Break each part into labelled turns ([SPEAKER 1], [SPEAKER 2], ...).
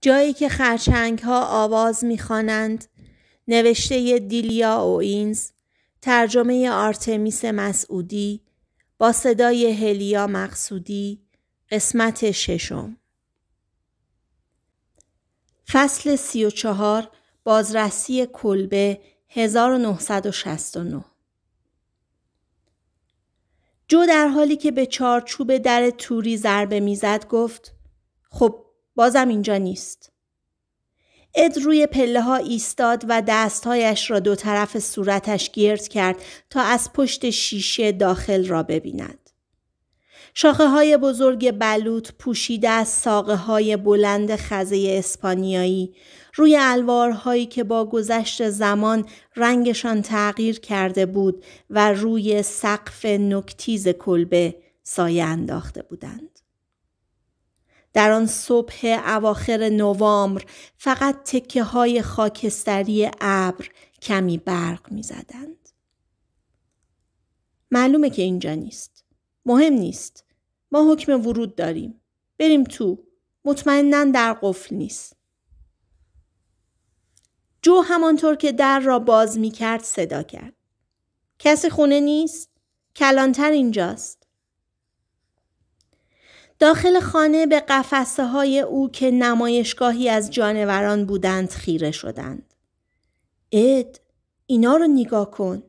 [SPEAKER 1] جایی که خرچنگ ها آواز میخوانند نوشته دیلیا اوینز ترجمه آرتمیس مسعودی با صدای هلیا مقصودی قسمت ششم فصل سی و چهار بازرسی کلبه 1969 جو در حالی که به چارچوب در توری ضربه میزد گفت خب بازم اینجا نیست. اد روی پله ها ایستاد و دستهایش را دو طرف صورتش گرد کرد تا از پشت شیشه داخل را ببیند. شاخه های بزرگ بلوط پوشیده از ساقه های بلند خزه اسپانیایی روی الوارهایی که با گذشت زمان رنگشان تغییر کرده بود و روی سقف نکتیز کلبه سایه انداخته بودند. در آن صبح اواخر نوامبر فقط تکه های خاکستری ابر کمی برق می زدند. معلومه که اینجا نیست. مهم نیست. ما حکم ورود داریم. بریم تو. مطمئنا در قفل نیست. جو همانطور که در را باز می کرد صدا کرد. کسی خونه نیست؟ کلانتر اینجاست. داخل خانه به قفسه های او که نمایشگاهی از جانوران بودند خیره شدند. اد اینا رو نگاه کن.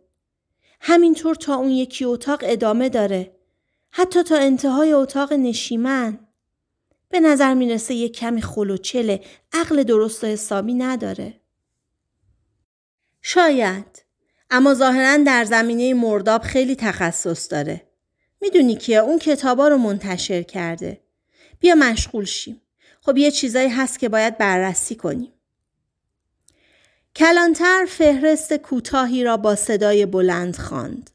[SPEAKER 1] همینطور تا اون یکی اتاق ادامه داره. حتی تا انتهای اتاق نشیمن. به نظر میرسه یک کمی خلوچله عقل درست و حسابی نداره. شاید. اما ظاهرا در زمینه مرداب خیلی تخصص داره. میدونی که اون کتابا رو منتشر کرده. بیا مشغول شیم. خب یه چیزایی هست که باید بررسی کنیم. کلانتر فهرست کوتاهی را با صدای بلند خواند.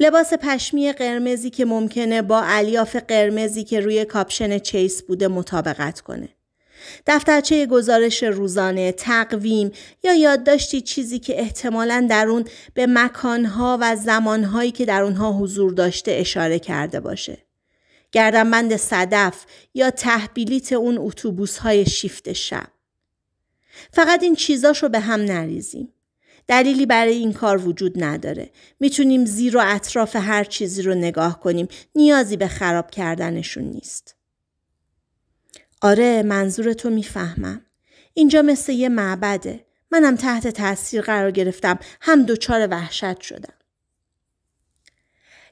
[SPEAKER 1] لباس پشمی قرمزی که ممکنه با الیاف قرمزی که روی کاپشن چیس بوده مطابقت کنه. دفترچه گزارش روزانه، تقویم یا یادداشتی چیزی که احتمالا در اون به مکانها و زمانهایی که در اونها حضور داشته اشاره کرده باشه. گردنبند صدف یا تحبیلیت اون اتوبوس های شیفت شب. فقط این چیزاش رو به هم نریزیم. دلیلی برای این کار وجود نداره. میتونیم زیر و اطراف هر چیزی رو نگاه کنیم. نیازی به خراب کردنشون نیست. آره منظور تو میفهمم. اینجا مثل یه معبده. منم تحت تاثیر قرار گرفتم. هم دوچار وحشت شدم.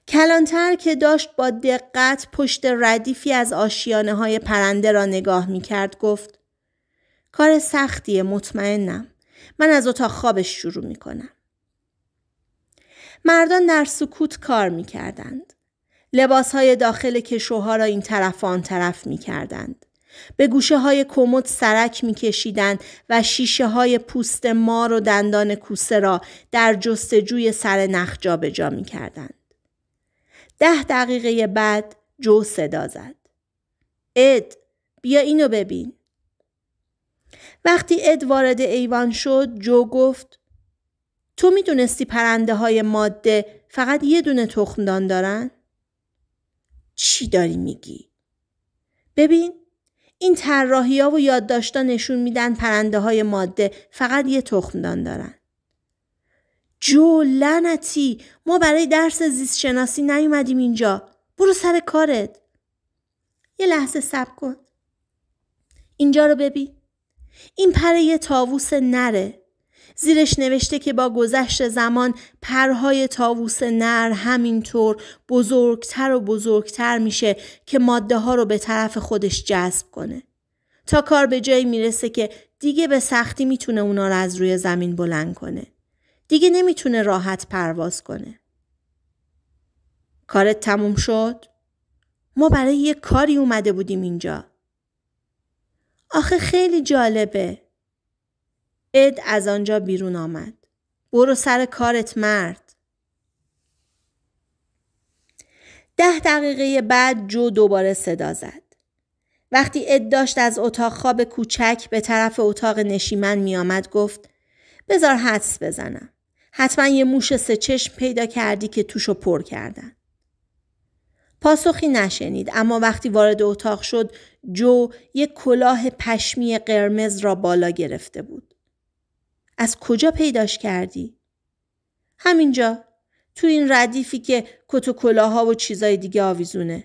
[SPEAKER 1] کلانتر که داشت با دقت پشت ردیفی از آشیانه های پرنده را نگاه می کرد گفت کار سختیه مطمئنم. من از اتاق خوابش شروع می کنم. مردان در سکوت کار می کردند. لباس های داخل کشوها را این طرف آن طرف می کردند. به گوشه های کمد سرک میکشیدند و شیشه های پوست مار و دندان کوسه را در جستجوی سر نخ می میکردند. ده دقیقه بعد جو صدا زد. اد بیا اینو ببین. وقتی اد وارد ایوان شد جو گفت تو میدونستی پرنده های ماده فقط یه دونه تخمدان دارن؟ چی داری میگی؟ ببین این طراحی ها و یادداشتا نشون میدن پرنده های ماده فقط یه تخمدان دارن. جو لنتی، ما برای درس زیست شناسی نیومدیم اینجا. برو سر کارت. یه لحظه صبر کن. اینجا رو ببین. این پره یه تاووس نره. زیرش نوشته که با گذشت زمان پرهای تاووس نر همینطور بزرگتر و بزرگتر میشه که ماده ها رو به طرف خودش جذب کنه. تا کار به جایی میرسه که دیگه به سختی میتونه اونا رو از روی زمین بلند کنه. دیگه نمیتونه راحت پرواز کنه. کارت تموم شد؟ ما برای یه کاری اومده بودیم اینجا. آخه خیلی جالبه. اد از آنجا بیرون آمد. برو سر کارت مرد. ده دقیقه بعد جو دوباره صدا زد. وقتی اد داشت از اتاق خواب کوچک به طرف اتاق نشیمن می آمد گفت بذار حدس بزنم. حتما یه موش سه چشم پیدا کردی که توشو پر کردن. پاسخی نشنید اما وقتی وارد اتاق شد جو یک کلاه پشمی قرمز را بالا گرفته بود. از کجا پیداش کردی؟ همینجا تو این ردیفی که کت و کلاها و چیزای دیگه آویزونه.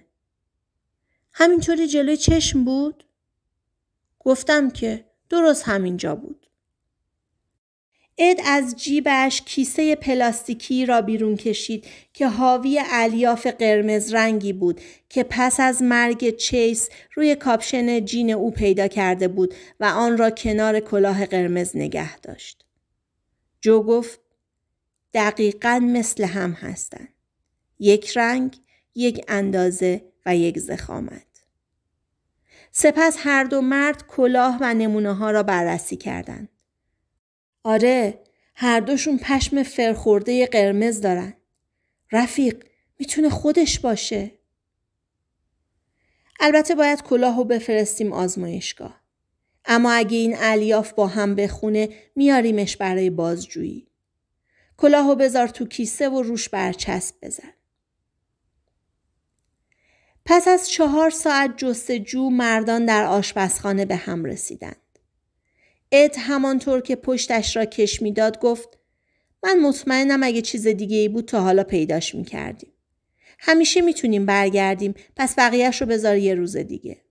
[SPEAKER 1] همینطوری جلوی چشم بود؟ گفتم که درست همینجا بود. اد از جیبش کیسه پلاستیکی را بیرون کشید که حاوی الیاف قرمز رنگی بود که پس از مرگ چیس روی کاپشن جین او پیدا کرده بود و آن را کنار کلاه قرمز نگه داشت. جو گفت دقیقا مثل هم هستند. یک رنگ، یک اندازه و یک زخامت. سپس هر دو مرد کلاه و نمونه ها را بررسی کردند. آره هر دوشون پشم فرخورده قرمز دارن. رفیق میتونه خودش باشه. البته باید کلاهو بفرستیم آزمایشگاه. اما اگه این الیاف با هم بخونه میاریمش برای بازجویی. کلاهو بذار تو کیسه و روش برچسب بزن. پس از چهار ساعت جستجو مردان در آشپزخانه به هم رسیدن. اد همانطور که پشتش را کش میداد گفت من مطمئنم اگه چیز دیگه ای بود تا حالا پیداش کردیم. همیشه میتونیم برگردیم پس بقیهش رو بذار یه روز دیگه.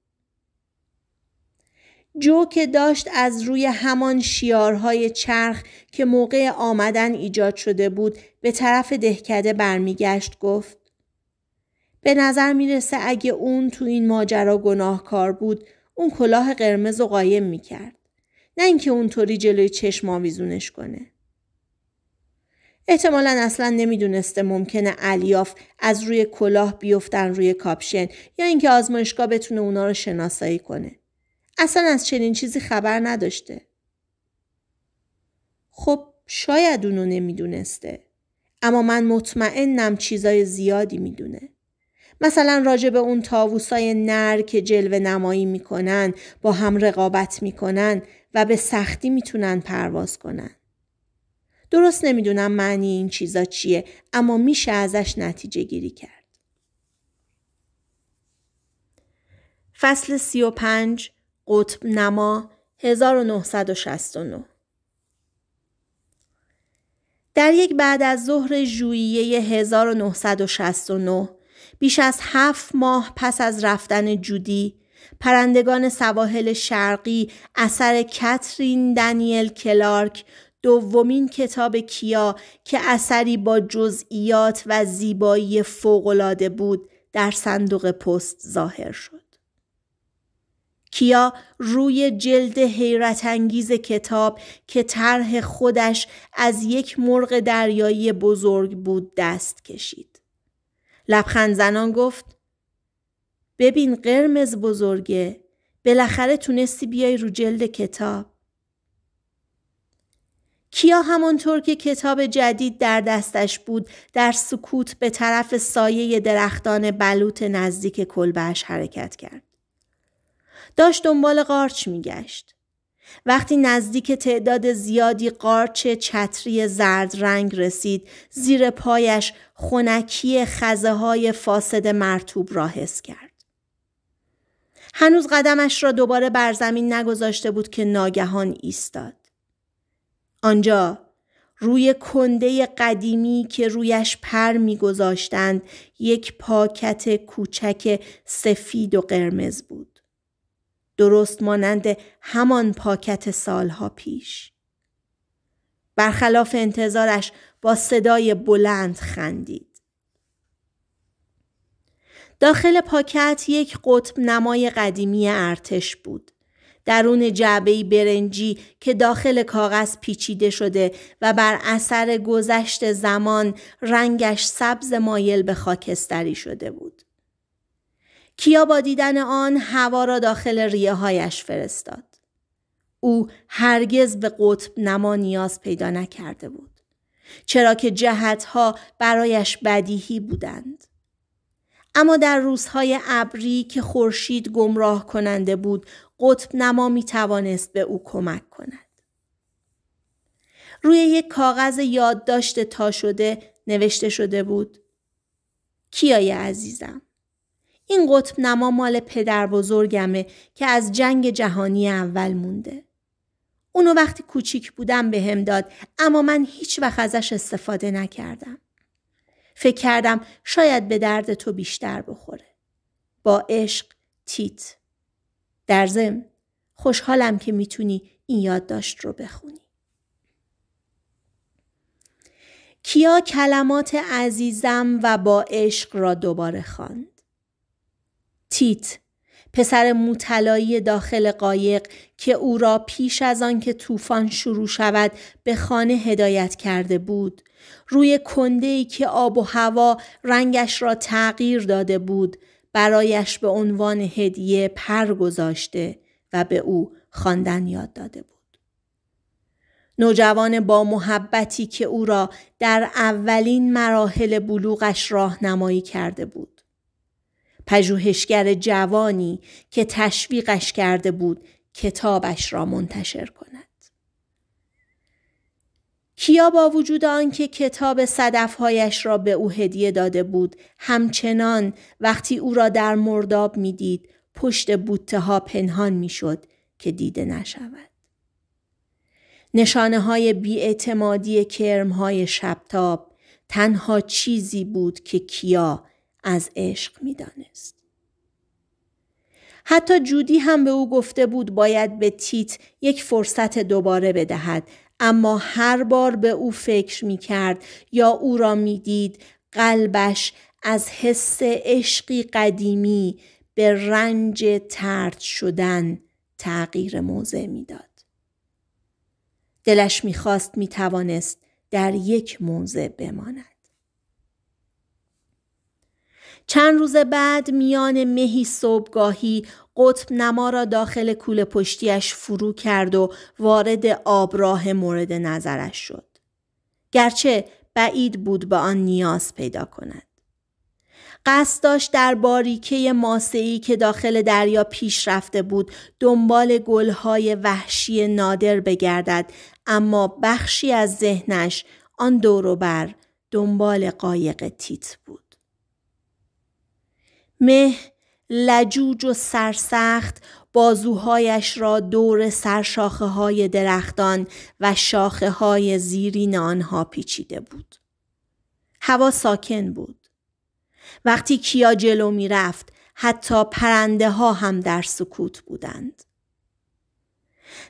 [SPEAKER 1] جو که داشت از روی همان شیارهای چرخ که موقع آمدن ایجاد شده بود به طرف دهکده برمیگشت گفت به نظر میرسه اگه اون تو این ماجرا گناهکار بود اون کلاه قرمز و قایم میکرد. نه اینکه اونطوری جلوی چشم آویزونش کنه. احتمالا اصلا نمیدونسته ممکنه الیاف از روی کلاه بیفتن روی کاپشن یا اینکه آزمایشگاه بتونه اونا رو شناسایی کنه. اصلا از چنین چیزی خبر نداشته. خب شاید اونو نمیدونسته. اما من مطمئنم چیزای زیادی میدونه. مثلا راجع به اون تاووسای نر که جلوه نمایی میکنن با هم رقابت میکنن و به سختی میتونن پرواز کنن. درست نمیدونم معنی این چیزا چیه اما میشه ازش نتیجه گیری کرد. فصل 35 قطب نما 1969 در یک بعد از ظهر ژوئیه 1969 بیش از هفت ماه پس از رفتن جودی پرندگان سواحل شرقی اثر کترین دنیل کلارک دومین کتاب کیا که اثری با جزئیات و زیبایی فوقالعاده بود در صندوق پست ظاهر شد کیا روی جلد حیرت انگیز کتاب که طرح خودش از یک مرغ دریایی بزرگ بود دست کشید لبخند زنان گفت ببین قرمز بزرگه بالاخره تونستی بیای رو جلد کتاب کیا همانطور که کتاب جدید در دستش بود در سکوت به طرف سایه درختان بلوط نزدیک کلبهش حرکت کرد. داشت دنبال قارچ میگشت. وقتی نزدیک تعداد زیادی قارچ چتری زرد رنگ رسید زیر پایش خونکی خزه های فاسد مرتوب را حس کرد. هنوز قدمش را دوباره بر زمین نگذاشته بود که ناگهان ایستاد. آنجا روی کنده قدیمی که رویش پر میگذاشتند یک پاکت کوچک سفید و قرمز بود. درست مانند همان پاکت سالها پیش. برخلاف انتظارش با صدای بلند خندید. داخل پاکت یک قطب نمای قدیمی ارتش بود. درون جعبه برنجی که داخل کاغذ پیچیده شده و بر اثر گذشت زمان رنگش سبز مایل به خاکستری شده بود. کیا با دیدن آن هوا را داخل ریه هایش فرستاد. او هرگز به قطب نما نیاز پیدا نکرده بود. چرا که جهتها برایش بدیهی بودند. اما در روزهای ابری که خورشید گمراه کننده بود قطب نما می توانست به او کمک کند. روی یک کاغذ یادداشت تا شده نوشته شده بود کیای عزیزم این قطب نما مال پدر بزرگمه که از جنگ جهانی اول مونده. اونو وقتی کوچیک بودم به هم داد اما من هیچ وقت ازش استفاده نکردم. فکر کردم شاید به درد تو بیشتر بخوره. با عشق تیت. در زم خوشحالم که میتونی این یادداشت رو بخونی. کیا کلمات عزیزم و با عشق را دوباره خواند. تیت پسر موطلایی داخل قایق که او را پیش از آن که طوفان شروع شود به خانه هدایت کرده بود روی ای که آب و هوا رنگش را تغییر داده بود برایش به عنوان هدیه پر گذاشته و به او خواندن یاد داده بود نوجوان با محبتی که او را در اولین مراحل بلوغش راهنمایی کرده بود پژوهشگر جوانی که تشویقش کرده بود کتابش را منتشر کند. کیا با وجود آنکه کتاب صدفهایش را به او هدیه داده بود همچنان وقتی او را در مرداب میدید پشت بوته ها پنهان میشد که دیده نشود نشانه های بیاعتمادی کرم های شبتاب تنها چیزی بود که کیا از عشق میدانست. حتی جودی هم به او گفته بود باید به تیت یک فرصت دوباره بدهد اما هر بار به او فکر می کرد یا او را می دید قلبش از حس عشقی قدیمی به رنج ترد شدن تغییر موضع میداد. دلش میخواست توانست در یک موضع بماند. چند روز بعد میان مهی صبحگاهی قطب نما را داخل کوله پشتیش فرو کرد و وارد آبراه مورد نظرش شد. گرچه بعید بود به آن نیاز پیدا کند. قصد داشت در باریکه ای که داخل دریا پیش رفته بود دنبال گلهای وحشی نادر بگردد اما بخشی از ذهنش آن دوروبر دنبال قایق تیت بود. مه لجوج و سرسخت بازوهایش را دور سرشاخه های درختان و شاخه های زیرین آنها پیچیده بود. هوا ساکن بود. وقتی کیا جلو می رفت حتی پرنده ها هم در سکوت بودند.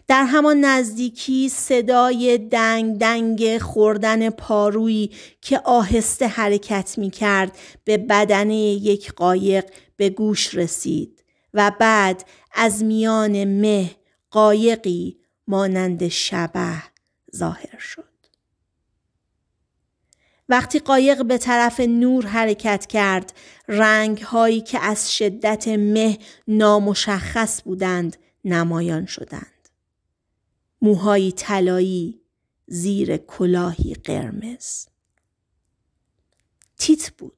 [SPEAKER 1] در همان نزدیکی صدای دنگ دنگ خوردن پارویی که آهسته حرکت می کرد به بدن یک قایق به گوش رسید و بعد از میان مه قایقی مانند شبه ظاهر شد. وقتی قایق به طرف نور حرکت کرد رنگ هایی که از شدت مه نامشخص بودند نمایان شدند. موهایی طلایی زیر کلاهی قرمز تیت بود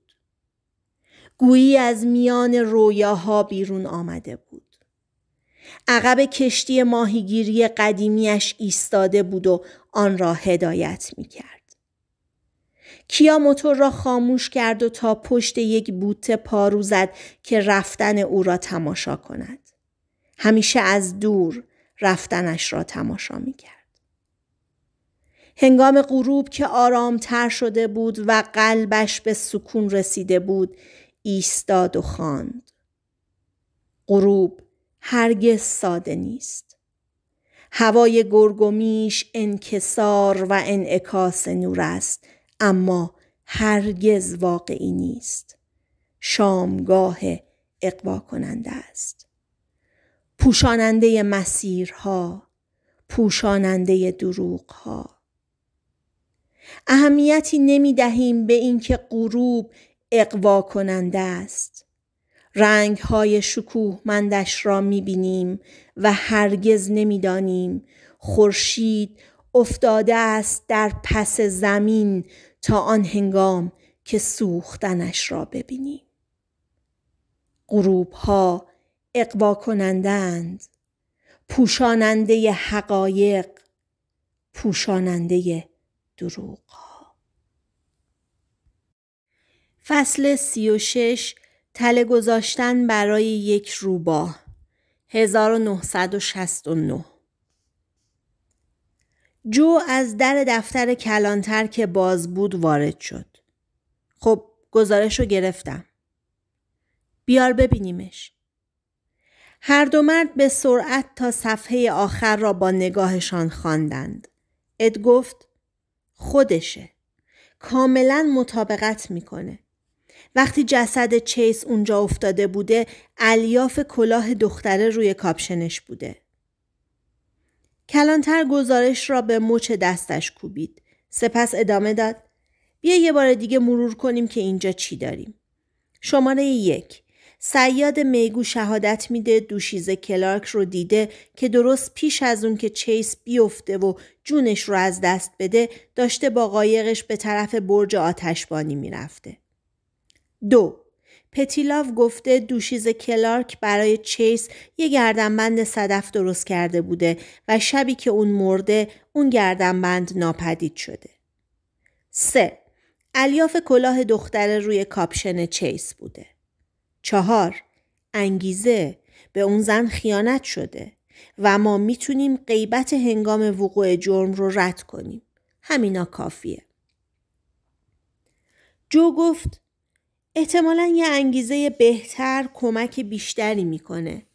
[SPEAKER 1] گویی از میان رویاها بیرون آمده بود عقب کشتی ماهیگیری قدیمیش ایستاده بود و آن را هدایت می کرد. کیا موتور را خاموش کرد و تا پشت یک بوته پارو زد که رفتن او را تماشا کند. همیشه از دور رفتنش را تماشا می کرد. هنگام غروب که تر شده بود و قلبش به سکون رسیده بود ایستاد و خواند. غروب هرگز ساده نیست. هوای گرگومیش انکسار و انعکاس نور است اما هرگز واقعی نیست. شامگاه اقوا کننده است. پوشاننده مسیرها پوشاننده دروغها اهمیتی نمی دهیم به اینکه غروب اقوا کننده است رنگ های شکوه مندش را می بینیم و هرگز نمیدانیم خورشید افتاده است در پس زمین تا آن هنگام که سوختنش را ببینیم غروب ها اقوا کنندند پوشاننده حقایق پوشاننده دروغ فصل سی و شش تله گذاشتن برای یک روباه 1969 جو از در دفتر کلانتر که باز بود وارد شد. خب گزارش رو گرفتم. بیار ببینیمش. هر دو مرد به سرعت تا صفحه آخر را با نگاهشان خواندند. اد گفت خودشه. کاملا مطابقت میکنه. وقتی جسد چیس اونجا افتاده بوده الیاف کلاه دختره روی کاپشنش بوده. کلانتر گزارش را به مچ دستش کوبید. سپس ادامه داد. بیا یه بار دیگه مرور کنیم که اینجا چی داریم. شماره یک سیاد میگو شهادت میده دوشیزه کلارک رو دیده که درست پیش از اون که چیس بیفته و جونش رو از دست بده داشته با قایقش به طرف برج آتشبانی میرفته. دو پتیلاف گفته دوشیز کلارک برای چیس یه گردنبند صدف درست کرده بوده و شبی که اون مرده اون گردنبند ناپدید شده. 3. الیاف کلاه دختره روی کاپشن چیس بوده. چهار انگیزه به اون زن خیانت شده و ما میتونیم غیبت هنگام وقوع جرم رو رد کنیم. همینا کافیه. جو گفت احتمالا یه انگیزه بهتر کمک بیشتری میکنه.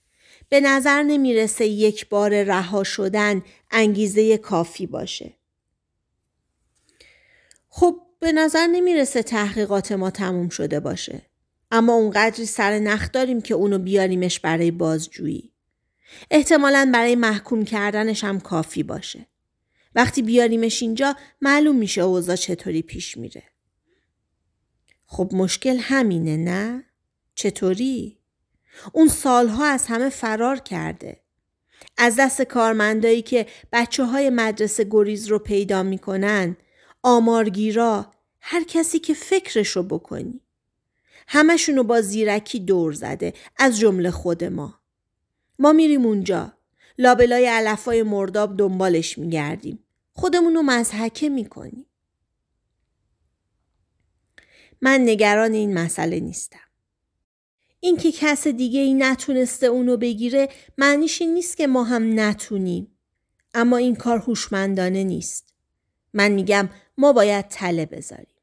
[SPEAKER 1] به نظر نمیرسه یک بار رها شدن انگیزه کافی باشه. خب به نظر نمیرسه تحقیقات ما تموم شده باشه. اما اونقدری سر نخ داریم که اونو بیاریمش برای بازجویی. احتمالا برای محکوم کردنش هم کافی باشه. وقتی بیاریمش اینجا معلوم میشه اوضاع چطوری پیش میره. خب مشکل همینه نه؟ چطوری؟ اون سالها از همه فرار کرده. از دست کارمندایی که بچه های مدرسه گریز رو پیدا میکنن، آمارگیرا، هر کسی که فکرش بکنی. همشونو با زیرکی دور زده از جمله خود ما ما میریم اونجا لابلای علفای مرداب دنبالش میگردیم خودمونو مزحکه میکنیم من نگران این مسئله نیستم اینکه کس دیگه ای نتونسته اونو بگیره معنیش این نیست که ما هم نتونیم اما این کار هوشمندانه نیست من میگم ما باید تله بذاریم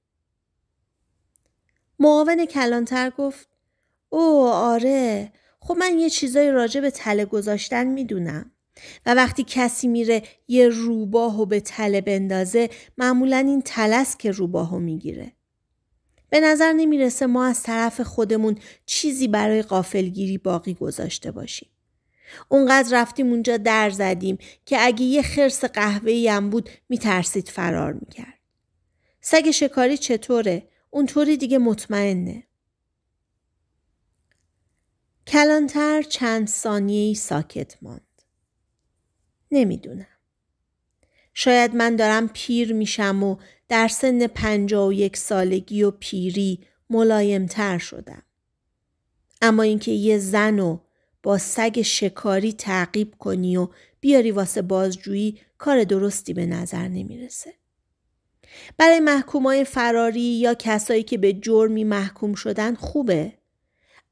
[SPEAKER 1] معاون کلانتر گفت او آره خب من یه چیزایی راجع به تله گذاشتن میدونم و وقتی کسی میره یه روباه و به تله بندازه معمولا این تلس که روباهو میگیره به نظر نمیرسه ما از طرف خودمون چیزی برای قافلگیری باقی گذاشته باشیم اونقدر رفتیم اونجا در زدیم که اگه یه خرس قهوه‌ای هم بود میترسید فرار میکرد سگ شکاری چطوره اونطوری دیگه مطمئنه. کلانتر چند ثانیه ساکت ماند. نمیدونم. شاید من دارم پیر میشم و در سن پنجا و یک سالگی و پیری ملایمتر شدم. اما اینکه یه زن و با سگ شکاری تعقیب کنی و بیاری واسه بازجویی کار درستی به نظر نمیرسه. برای محکومای فراری یا کسایی که به جرمی محکوم شدن خوبه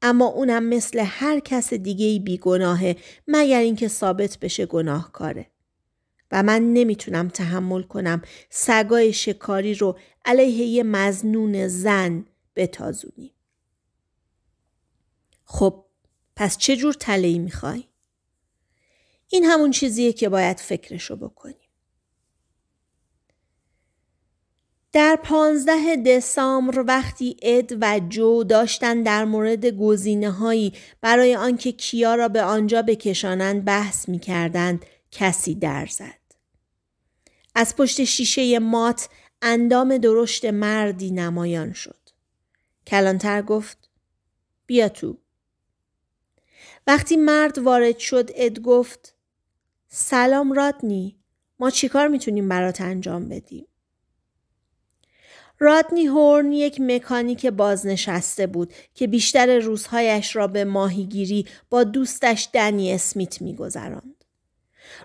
[SPEAKER 1] اما اونم مثل هر کس دیگه بیگناهه مگر اینکه ثابت بشه گناهکاره و من نمیتونم تحمل کنم سگای شکاری رو علیه یه مزنون زن بتازونیم خب پس چه جور تلهی میخوای؟ این همون چیزیه که باید فکرشو بکنی. در پانزده دسامبر وقتی اد و جو داشتن در مورد گزینه هایی برای آنکه کیا را به آنجا بکشانند بحث می کردند کسی در زد. از پشت شیشه مات اندام درشت مردی نمایان شد. کلانتر گفت بیا تو. وقتی مرد وارد شد اد گفت سلام رادنی ما چیکار میتونیم برات انجام بدیم؟ رادنی هورن یک مکانیک بازنشسته بود که بیشتر روزهایش را به ماهیگیری با دوستش دنی اسمیت میگذراند.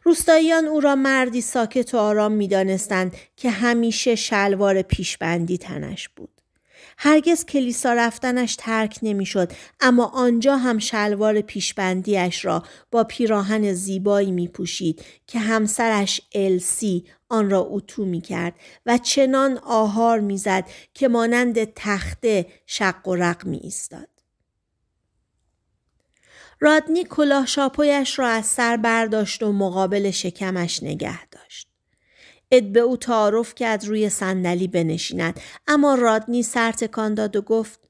[SPEAKER 1] روستاییان او را مردی ساکت و آرام میدانستند که همیشه شلوار پیشبندی تنش بود. هرگز کلیسا رفتنش ترک نمیشد اما آنجا هم شلوار پیشبندیش را با پیراهن زیبایی می پوشید که همسرش السی آن را اتو می کرد و چنان آهار میزد که مانند تخته شق و رق می ایستاد. رادنی کلاه شاپویش را از سر برداشت و مقابل شکمش نگه اد به او تعارف کرد روی صندلی بنشیند اما رادنی سر تکان داد و گفت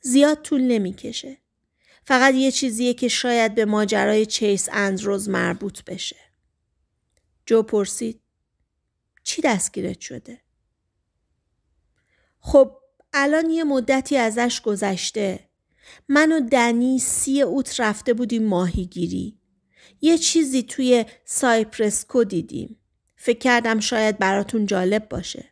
[SPEAKER 1] زیاد طول نمیکشه فقط یه چیزیه که شاید به ماجرای چیس اندروز مربوط بشه جو پرسید چی دستگیرت شده خب الان یه مدتی ازش گذشته من و دنی سی اوت رفته بودیم ماهیگیری یه چیزی توی سایپرسکو دیدیم فکر کردم شاید براتون جالب باشه.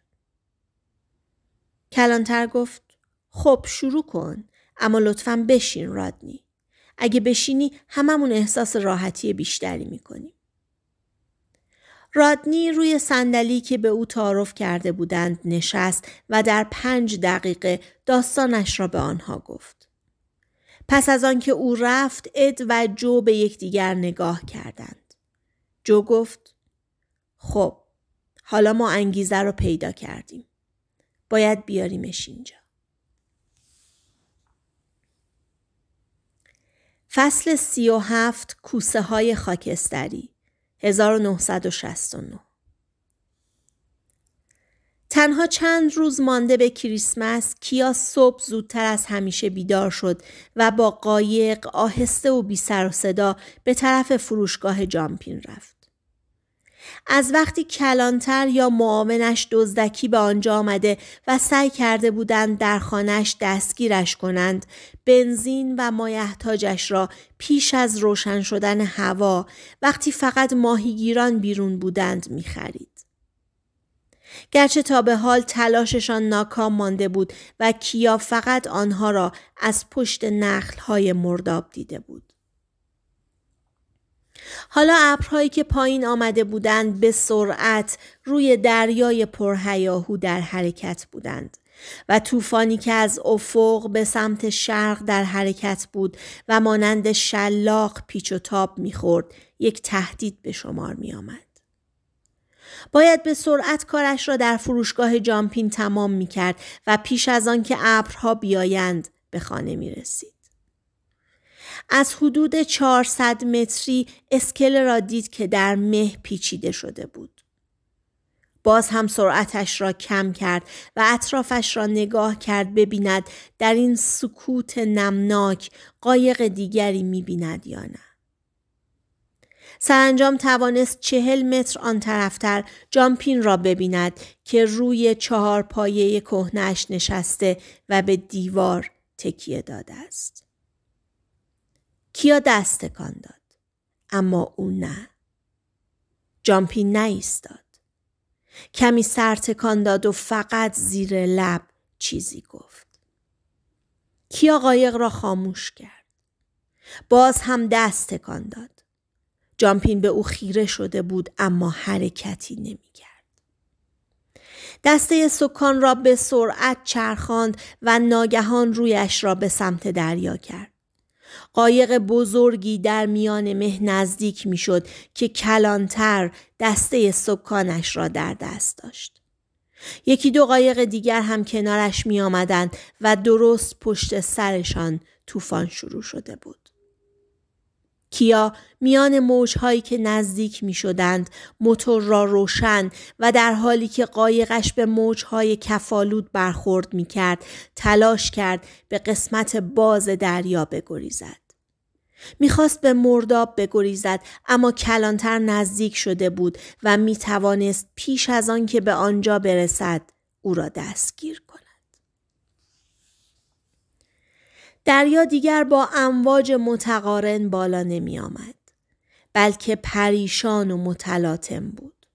[SPEAKER 1] کلانتر گفت خب شروع کن اما لطفا بشین رادنی. اگه بشینی هممون احساس راحتی بیشتری میکنیم. رادنی روی صندلی که به او تعارف کرده بودند نشست و در پنج دقیقه داستانش را به آنها گفت. پس از آنکه او رفت اد و جو به یکدیگر نگاه کردند. جو گفت خب حالا ما انگیزه رو پیدا کردیم. باید بیاریمش اینجا. فصل سی و هفت کوسه های خاکستری 1969 تنها چند روز مانده به کریسمس کیا صبح زودتر از همیشه بیدار شد و با قایق آهسته و بی سر و صدا به طرف فروشگاه جامپین رفت. از وقتی کلانتر یا معاونش دزدکی به آنجا آمده و سعی کرده بودند در خانهش دستگیرش کنند بنزین و مایحتاجش را پیش از روشن شدن هوا وقتی فقط ماهیگیران بیرون بودند میخرید. گرچه تا به حال تلاششان ناکام مانده بود و کیا فقط آنها را از پشت نخلهای مرداب دیده بود. حالا ابرهایی که پایین آمده بودند به سرعت روی دریای پرهیاهو در حرکت بودند و طوفانی که از افق به سمت شرق در حرکت بود و مانند شلاق پیچ و تاب میخورد یک تهدید به شمار میآمد باید به سرعت کارش را در فروشگاه جامپین تمام می کرد و پیش از آنکه ابرها بیایند به خانه می رسید. از حدود 400 متری اسکله را دید که در مه پیچیده شده بود. باز هم سرعتش را کم کرد و اطرافش را نگاه کرد ببیند در این سکوت نمناک قایق دیگری میبیند یا نه. سرانجام توانست چهل متر آن طرفتر جامپین را ببیند که روی چهار پایه کهنش نشسته و به دیوار تکیه داده است. کیا دست تکان داد اما او نه جامپی نایستاد کمی سر تکان داد و فقط زیر لب چیزی گفت کیا قایق را خاموش کرد باز هم دست تکان داد جامپین به او خیره شده بود اما حرکتی نمی کرد. دسته سکان را به سرعت چرخاند و ناگهان رویش را به سمت دریا کرد قایق بزرگی در میان مه نزدیک میشد که کلانتر دسته سکانش را در دست داشت. یکی دو قایق دیگر هم کنارش می و درست پشت سرشان طوفان شروع شده بود. کیا میان موجهایی که نزدیک می شدند موتور را روشن و در حالی که قایقش به موجهای کفالود برخورد می کرد تلاش کرد به قسمت باز دریا بگریزد. میخواست به مرداب بگریزد اما کلانتر نزدیک شده بود و میتوانست پیش از آن که به آنجا برسد او را دستگیر کند. دریا دیگر با امواج متقارن بالا نمی آمد. بلکه پریشان و متلاطم بود.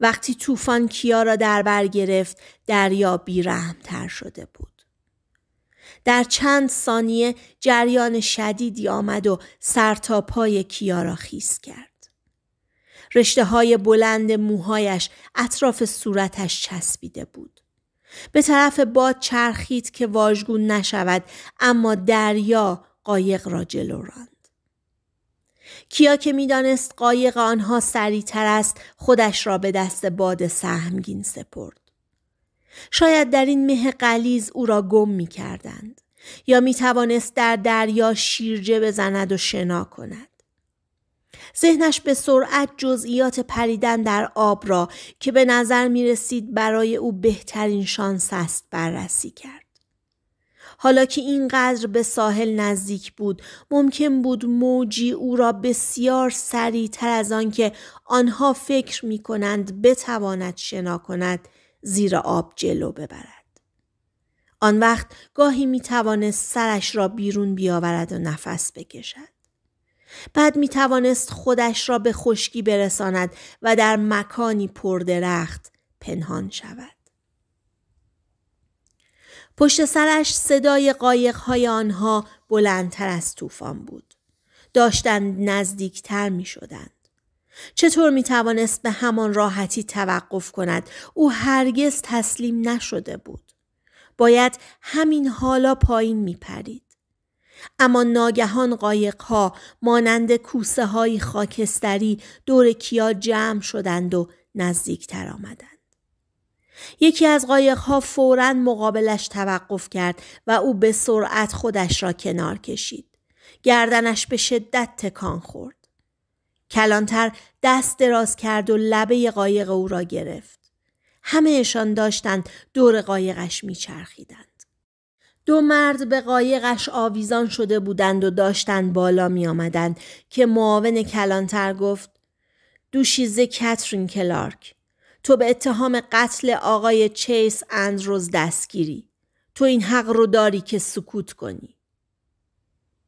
[SPEAKER 1] وقتی طوفان کیا را در بر گرفت دریا بیرحمتر شده بود. در چند ثانیه جریان شدیدی آمد و تا پای کیا را خیس کرد. رشته های بلند موهایش اطراف صورتش چسبیده بود. به طرف باد چرخید که واژگون نشود اما دریا قایق را جلو راند. کیا که میدانست قایق آنها سریعتر است خودش را به دست باد سهمگین سپرد. شاید در این مه قلیز او را گم می کردند. یا می توانست در دریا شیرجه بزند و شنا کند. ذهنش به سرعت جزئیات پریدن در آب را که به نظر می رسید برای او بهترین شانس است بررسی کرد. حالا که اینقدر به ساحل نزدیک بود ممکن بود موجی او را بسیار سریعتر از آنکه آنها فکر می کنند بتواند شنا کند زیر آب جلو ببرد. آن وقت گاهی می توانست سرش را بیرون بیاورد و نفس بکشد. بعد می توانست خودش را به خشکی برساند و در مکانی پردرخت پنهان شود. پشت سرش صدای قایقهای آنها بلندتر از طوفان بود. داشتند نزدیکتر می شدند. چطور می توانست به همان راحتی توقف کند؟ او هرگز تسلیم نشده بود. باید همین حالا پایین می پرید. اما ناگهان ها مانند کوسه های خاکستری دور کیا جمع شدند و نزدیکتر آمدند. یکی از ها فورا مقابلش توقف کرد و او به سرعت خودش را کنار کشید. گردنش به شدت تکان خورد. کلانتر دست دراز کرد و لبه قایق او را گرفت. همهشان داشتند دور قایقش میچرخیدند. دو مرد به قایقش آویزان شده بودند و داشتند بالا می آمدند که معاون کلانتر گفت دوشیزه کترین کلارک تو به اتهام قتل آقای چیس اندروز دستگیری تو این حق رو داری که سکوت کنی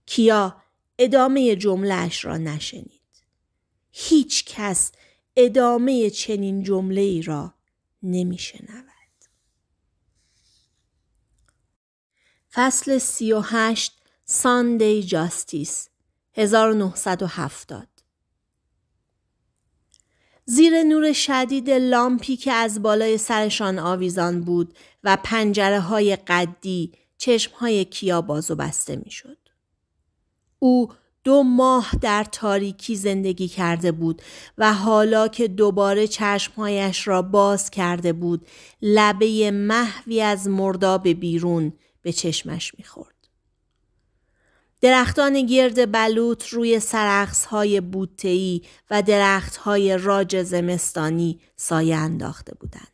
[SPEAKER 1] کیا ادامه جملهاش را نشنید هیچ کس ادامه چنین جمله ای را نمی شنود. فصل هشت ساندی جاستیس 1970 زیر نور شدید لامپی که از بالای سرشان آویزان بود و پنجره های قدی چشم های کیا باز و بسته می شد. او دو ماه در تاریکی زندگی کرده بود و حالا که دوباره چشمهایش را باز کرده بود لبه محوی از مرداب بیرون به چشمش میخورد. درختان گرد بلوط روی سرخص های و درخت های راج زمستانی سایه انداخته بودند.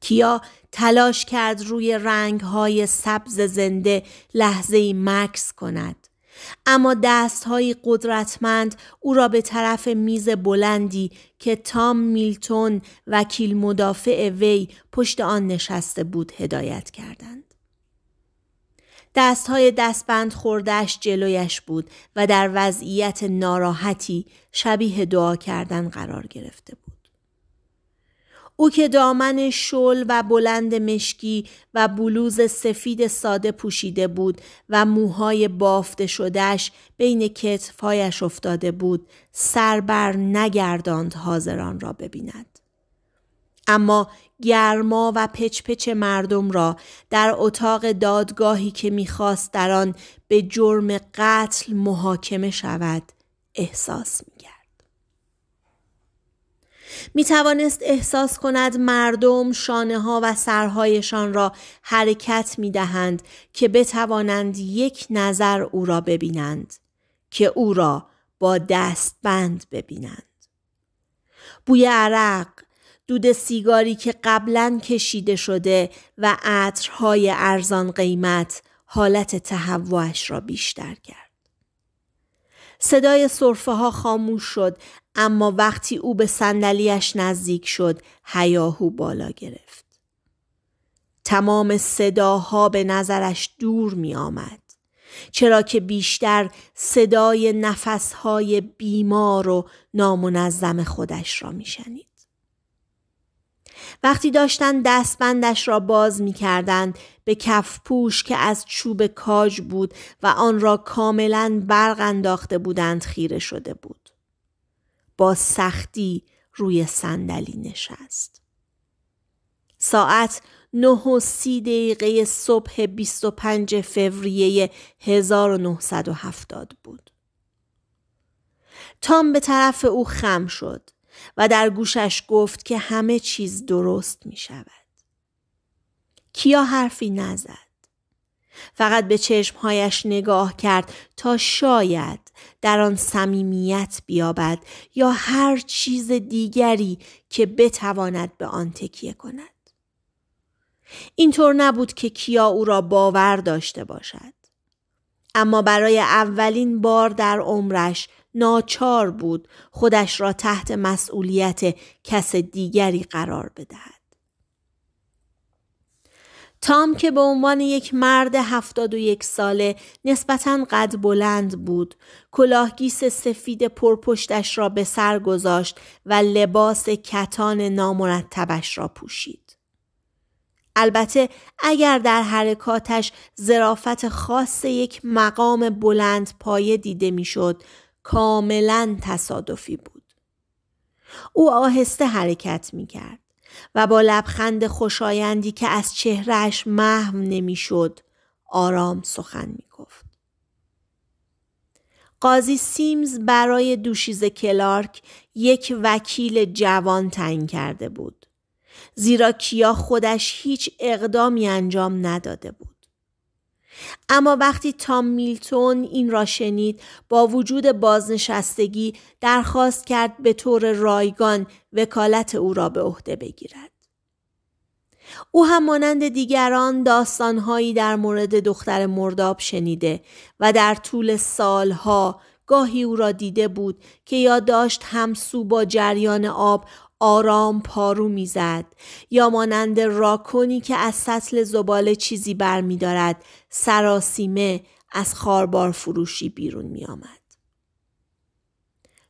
[SPEAKER 1] کیا تلاش کرد روی رنگ های سبز زنده لحظه ای مکس کند اما دستهایی قدرتمند او را به طرف میز بلندی که تام میلتون وکیل مدافع وی پشت آن نشسته بود هدایت کردند. دستهای دستبند خوردهش جلویش بود و در وضعیت ناراحتی شبیه دعا کردن قرار گرفته بود. او که دامن شل و بلند مشکی و بلوز سفید ساده پوشیده بود و موهای بافته شدهش بین کتفهایش افتاده بود سر بر نگرداند حاضران را ببیند اما گرما و پچپچ مردم را در اتاق دادگاهی که میخواست در آن به جرم قتل محاکمه شود احساس می می توانست احساس کند مردم شانه ها و سرهایشان را حرکت می دهند که بتوانند یک نظر او را ببینند که او را با دست بند ببینند. بوی عرق، دود سیگاری که قبلا کشیده شده و عطرهای ارزان قیمت حالت تهوعش را بیشتر کرد. صدای صرفه ها خاموش شد اما وقتی او به صندلیاش نزدیک شد حیاهو بالا گرفت تمام صداها به نظرش دور می آمد چرا که بیشتر صدای نفسهای بیمار و نامنظم خودش را می وقتی داشتن دستبندش را باز می به پوش که از چوب کاج بود و آن را کاملا برق انداخته بودند خیره شده بود. با سختی روی صندلی نشست. ساعت 9 و دقیقه صبح 25 فوریه 1970 بود. تام به طرف او خم شد و در گوشش گفت که همه چیز درست می شود. کیا حرفی نزد. فقط به چشمهایش نگاه کرد تا شاید در آن صمیمیت بیابد یا هر چیز دیگری که بتواند به آن تکیه کند اینطور نبود که کیا او را باور داشته باشد اما برای اولین بار در عمرش ناچار بود خودش را تحت مسئولیت کس دیگری قرار بدهد تام که به عنوان یک مرد هفتاد و یک ساله نسبتا قد بلند بود. کلاهگیس سفید پرپشتش را به سر گذاشت و لباس کتان نامرتبش را پوشید. البته اگر در حرکاتش زرافت خاص یک مقام بلند پایه دیده میشد کاملا تصادفی بود. او آهسته حرکت می کرد. و با لبخند خوشایندی که از چهرهش محو نمیشد آرام سخن می گفت. قاضی سیمز برای دوشیز کلارک یک وکیل جوان تعیین کرده بود. زیرا کیا خودش هیچ اقدامی انجام نداده بود. اما وقتی تام میلتون این را شنید با وجود بازنشستگی درخواست کرد به طور رایگان وکالت او را به عهده بگیرد. او هم مانند دیگران داستانهایی در مورد دختر مرداب شنیده و در طول سالها گاهی او را دیده بود که داشت همسو با جریان آب آرام پارو میزد یا مانند راکونی که از سطل زباله چیزی برمیدارد سراسیمه از خاربار فروشی بیرون می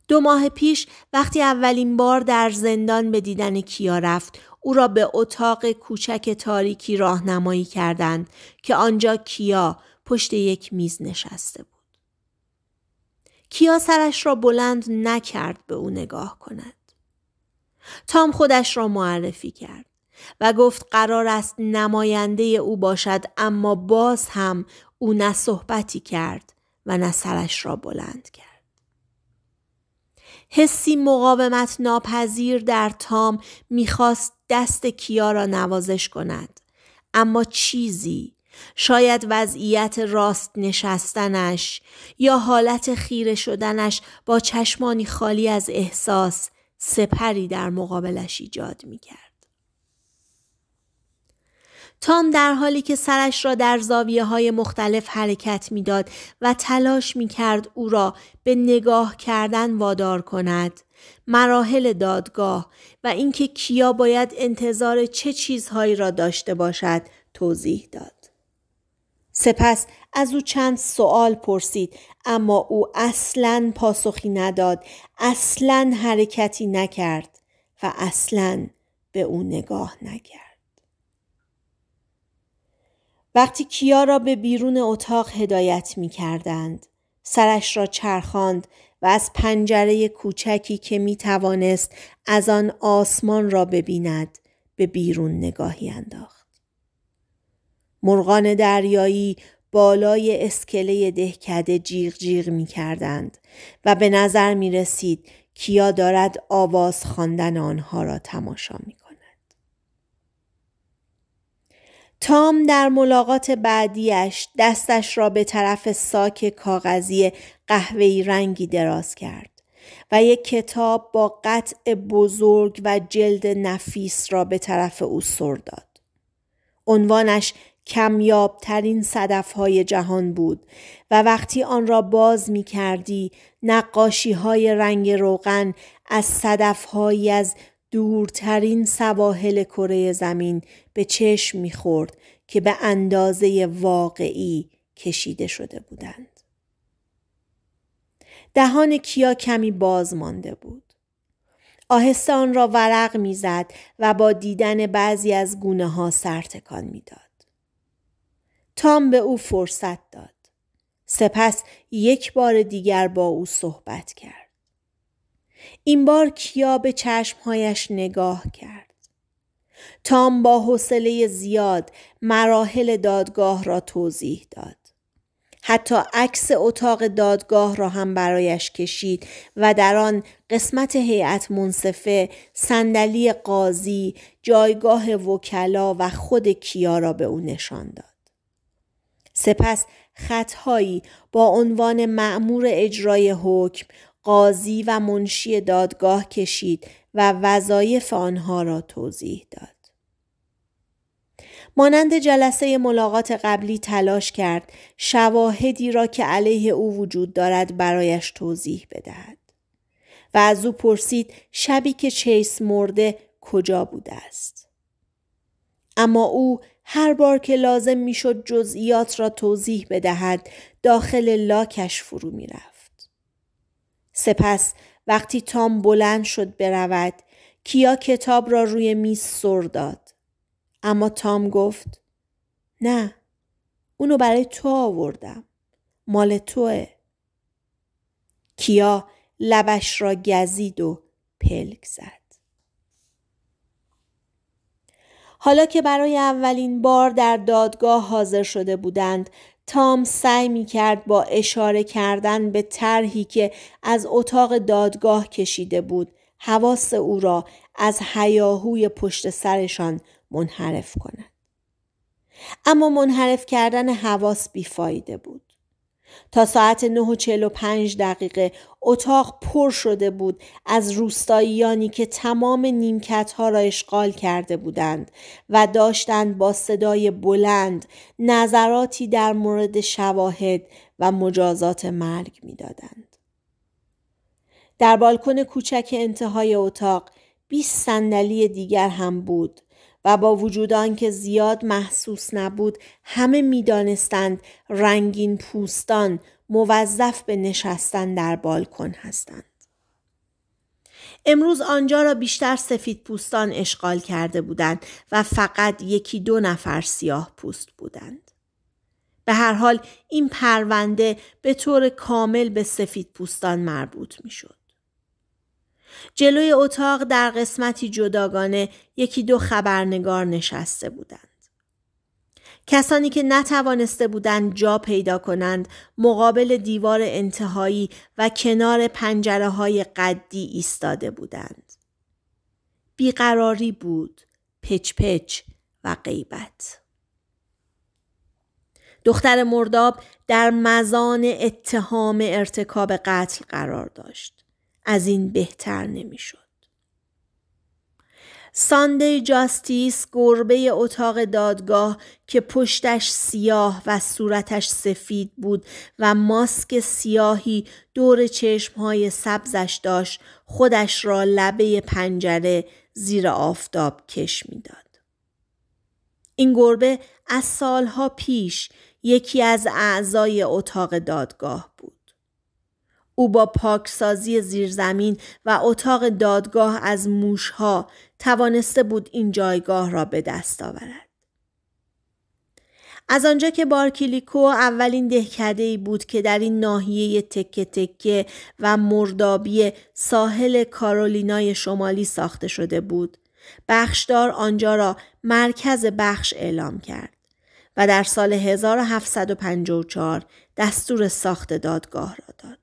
[SPEAKER 1] دو ماه پیش وقتی اولین بار در زندان به دیدن کیا رفت او را به اتاق کوچک تاریکی راهنمایی کردند که آنجا کیا پشت یک میز نشسته بود. کیا سرش را بلند نکرد به او نگاه کند. تام خودش را معرفی کرد و گفت قرار است نماینده او باشد اما باز هم او نه صحبتی کرد و نه سرش را بلند کرد. حسی مقاومت ناپذیر در تام میخواست دست کیا را نوازش کند اما چیزی شاید وضعیت راست نشستنش یا حالت خیره شدنش با چشمانی خالی از احساس سپری در مقابلش ایجاد می کرد. تام در حالی که سرش را در زاویه های مختلف حرکت میداد و تلاش می کرد او را به نگاه کردن وادار کند مراحل دادگاه و اینکه کیا باید انتظار چه چیزهایی را داشته باشد توضیح داد. سپس از او چند سوال پرسید اما او اصلا پاسخی نداد اصلا حرکتی نکرد و اصلا به او نگاه نکرد وقتی کیا را به بیرون اتاق هدایت می کردند سرش را چرخاند و از پنجره کوچکی که می توانست از آن آسمان را ببیند به بیرون نگاهی انداخت مرغان دریایی بالای اسکله دهکده جیغ جیغ می کردند و به نظر می رسید کیا دارد آواز خواندن آنها را تماشا می کند. تام در ملاقات بعدیش دستش را به طرف ساک کاغذی قهوه‌ای رنگی دراز کرد. و یک کتاب با قطع بزرگ و جلد نفیس را به طرف او سر داد. عنوانش کمیابترین های جهان بود و وقتی آن را باز می کردی نقاشی های رنگ روغن از صدفهایی از دورترین سواحل کره زمین به چشم میخورد که به اندازه واقعی کشیده شده بودند. دهان کیا کمی باز مانده بود. آهستان را ورق میزد و با دیدن بعضی از گونه ها سرتکان میداد. تام به او فرصت داد. سپس یک بار دیگر با او صحبت کرد. این بار کیا به چشمهایش نگاه کرد. تام با حوصله زیاد مراحل دادگاه را توضیح داد. حتی عکس اتاق دادگاه را هم برایش کشید و در آن قسمت هیئت منصفه صندلی قاضی جایگاه وکلا و خود کیا را به او نشان داد سپس خطهایی با عنوان معمور اجرای حکم قاضی و منشی دادگاه کشید و وظایف آنها را توضیح داد. مانند جلسه ملاقات قبلی تلاش کرد شواهدی را که علیه او وجود دارد برایش توضیح بدهد و از او پرسید شبی که چیس مرده کجا بوده است اما او هر بار که لازم میشد جزئیات را توضیح بدهد داخل لاکش فرو میرفت سپس وقتی تام بلند شد برود کیا کتاب را روی میز سر داد اما تام گفت نه اونو برای تو آوردم مال توه کیا لبش را گزید و پلک زد حالا که برای اولین بار در دادگاه حاضر شده بودند تام سعی می کرد با اشاره کردن به طرحی که از اتاق دادگاه کشیده بود حواس او را از حیاهوی پشت سرشان منحرف کند. اما منحرف کردن حواس بیفایده بود. تا ساعت 9.45 و دقیقه اتاق پر شده بود از روستاییانی که تمام نیمکت ها را اشغال کرده بودند و داشتند با صدای بلند نظراتی در مورد شواهد و مجازات مرگ میدادند. در بالکن کوچک انتهای اتاق 20 صندلی دیگر هم بود و با وجود آنکه زیاد محسوس نبود همه میدانستند رنگین پوستان موظف به نشستن در بالکن هستند امروز آنجا را بیشتر سفید پوستان اشغال کرده بودند و فقط یکی دو نفر سیاه پوست بودند. به هر حال این پرونده به طور کامل به سفید پوستان مربوط می شد. جلوی اتاق در قسمتی جداگانه یکی دو خبرنگار نشسته بودند. کسانی که نتوانسته بودند جا پیدا کنند مقابل دیوار انتهایی و کنار پنجره های قدی ایستاده بودند. بیقراری بود، پچ پچ و غیبت. دختر مرداب در مزان اتهام ارتکاب قتل قرار داشت. از این بهتر نمیشد. ساندی جاستیس گربه اتاق دادگاه که پشتش سیاه و صورتش سفید بود و ماسک سیاهی دور چشمهای سبزش داشت خودش را لبه پنجره زیر آفتاب کش میداد. این گربه از سالها پیش یکی از اعضای اتاق دادگاه بود. او با پاکسازی زیرزمین و اتاق دادگاه از موشها توانسته بود این جایگاه را به دست آورد. از آنجا که بارکیلیکو اولین دهکده ای بود که در این ناحیه تکه تکه و مردابی ساحل کارولینای شمالی ساخته شده بود بخشدار آنجا را مرکز بخش اعلام کرد و در سال 1754 دستور ساخت دادگاه را داد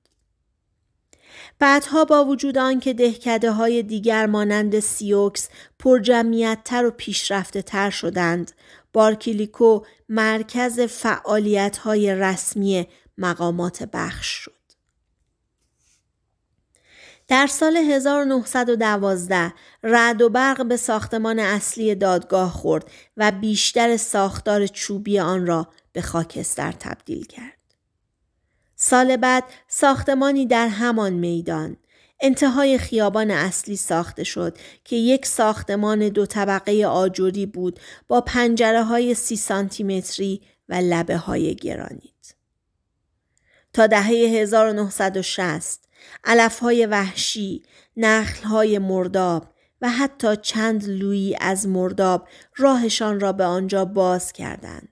[SPEAKER 1] بعدها با وجود آنکه دهکده های دیگر مانند سیوکس تر و پیشرفته تر شدند، بارکیلیکو مرکز فعالیت های رسمی مقامات بخش شد. در سال 1912 رعد و برق به ساختمان اصلی دادگاه خورد و بیشتر ساختار چوبی آن را به خاکستر تبدیل کرد. سال بعد ساختمانی در همان میدان انتهای خیابان اصلی ساخته شد که یک ساختمان دو طبقه آجوری بود با پنجره های سی سانتیمتری و لبه های گرانیت. تا دهه 1960 علف های وحشی، نخل های مرداب و حتی چند لویی از مرداب راهشان را به آنجا باز کردند.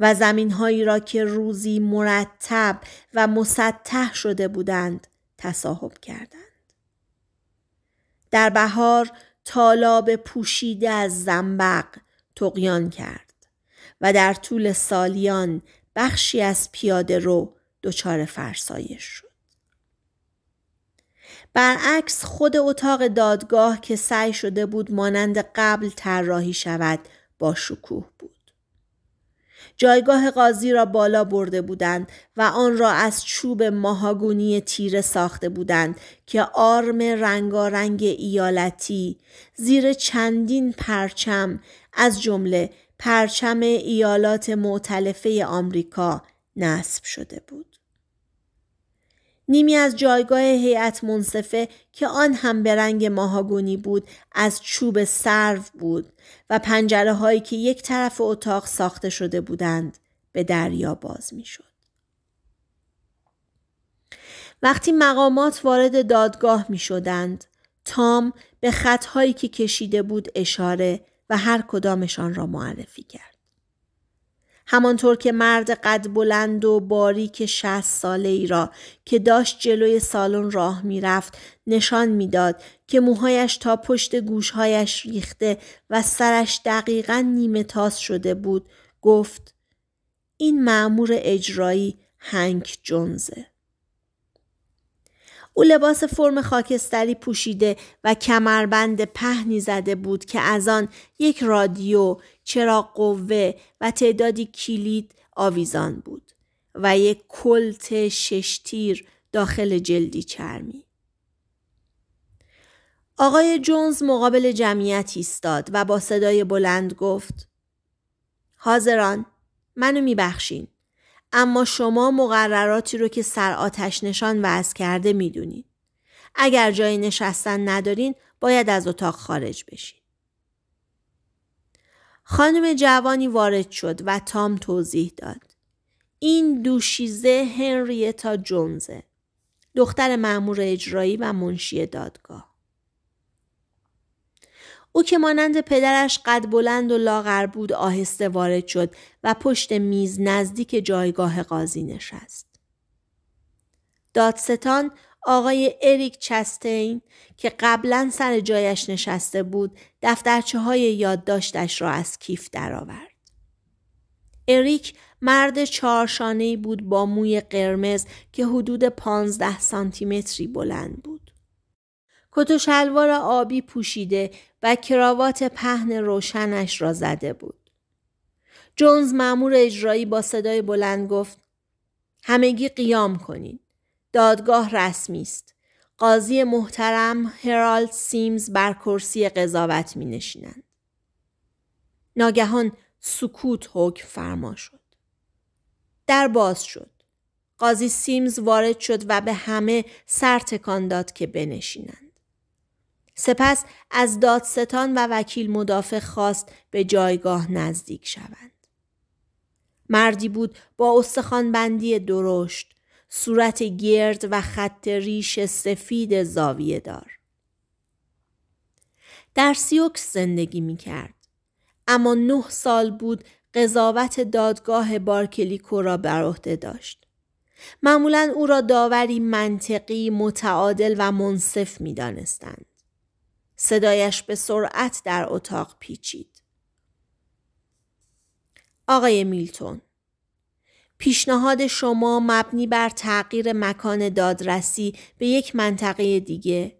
[SPEAKER 1] و زمینهایی را که روزی مرتب و مسطح شده بودند تصاحب کردند. در بهار تالاب پوشیده از زنبق تقیان کرد و در طول سالیان بخشی از پیاده رو دچار فرسایش شد. برعکس خود اتاق دادگاه که سعی شده بود مانند قبل طراحی شود با شکوه بود. جایگاه قاضی را بالا برده بودند و آن را از چوب ماهاگونی تیره ساخته بودند که آرم رنگارنگ ایالتی زیر چندین پرچم از جمله پرچم ایالات معتلفه آمریکا نصب شده بود. نیمی از جایگاه هیئت منصفه که آن هم به رنگ ماهاگونی بود از چوب سرو بود و پنجره هایی که یک طرف اتاق ساخته شده بودند به دریا باز می شد. وقتی مقامات وارد دادگاه می شدند، تام به خطهایی که کشیده بود اشاره و هر کدامشان را معرفی کرد. همانطور که مرد قد بلند و باریک شهست ساله ای را که داشت جلوی سالن راه میرفت نشان میداد که موهایش تا پشت گوشهایش ریخته و سرش دقیقا نیمه تاس شده بود گفت این معمور اجرایی هنگ جونزه. او لباس فرم خاکستری پوشیده و کمربند پهنی زده بود که از آن یک رادیو چراغ قوه و تعدادی کلید آویزان بود و یک کلت شش تیر داخل جلدی چرمی. آقای جونز مقابل جمعیت ایستاد و با صدای بلند گفت حاضران منو میبخشین اما شما مقرراتی رو که سر آتش نشان وضع کرده میدونید. اگر جای نشستن ندارین باید از اتاق خارج بشین. خانم جوانی وارد شد و تام توضیح داد. این دوشیزه هنریتا جونزه. دختر معمور اجرایی و منشی دادگاه. او که مانند پدرش قد بلند و لاغر بود آهسته وارد شد و پشت میز نزدیک جایگاه قاضی نشست. دادستان آقای اریک چستین که قبلا سر جایش نشسته بود دفترچه های یادداشتش را از کیف درآورد. اریک مرد چهارشانه بود با موی قرمز که حدود پانزده سانتیمتری بلند بود. کت و شلوار آبی پوشیده و کراوات پهن روشنش را زده بود. جونز مأمور اجرایی با صدای بلند گفت همگی قیام کنید. دادگاه رسمی است. قاضی محترم هرالد سیمز بر کرسی قضاوت می نشینند. ناگهان سکوت حکم فرما شد. در باز شد. قاضی سیمز وارد شد و به همه سر تکان داد که بنشینند. سپس از دادستان و وکیل مدافع خواست به جایگاه نزدیک شوند. مردی بود با بندی درشت صورت گرد و خط ریش سفید زاویه دار. در سیوکس زندگی می کرد. اما نه سال بود قضاوت دادگاه بارکلیکو را بر عهده داشت. معمولا او را داوری منطقی، متعادل و منصف می دانستند. صدایش به سرعت در اتاق پیچید. آقای میلتون پیشنهاد شما مبنی بر تغییر مکان دادرسی به یک منطقه دیگه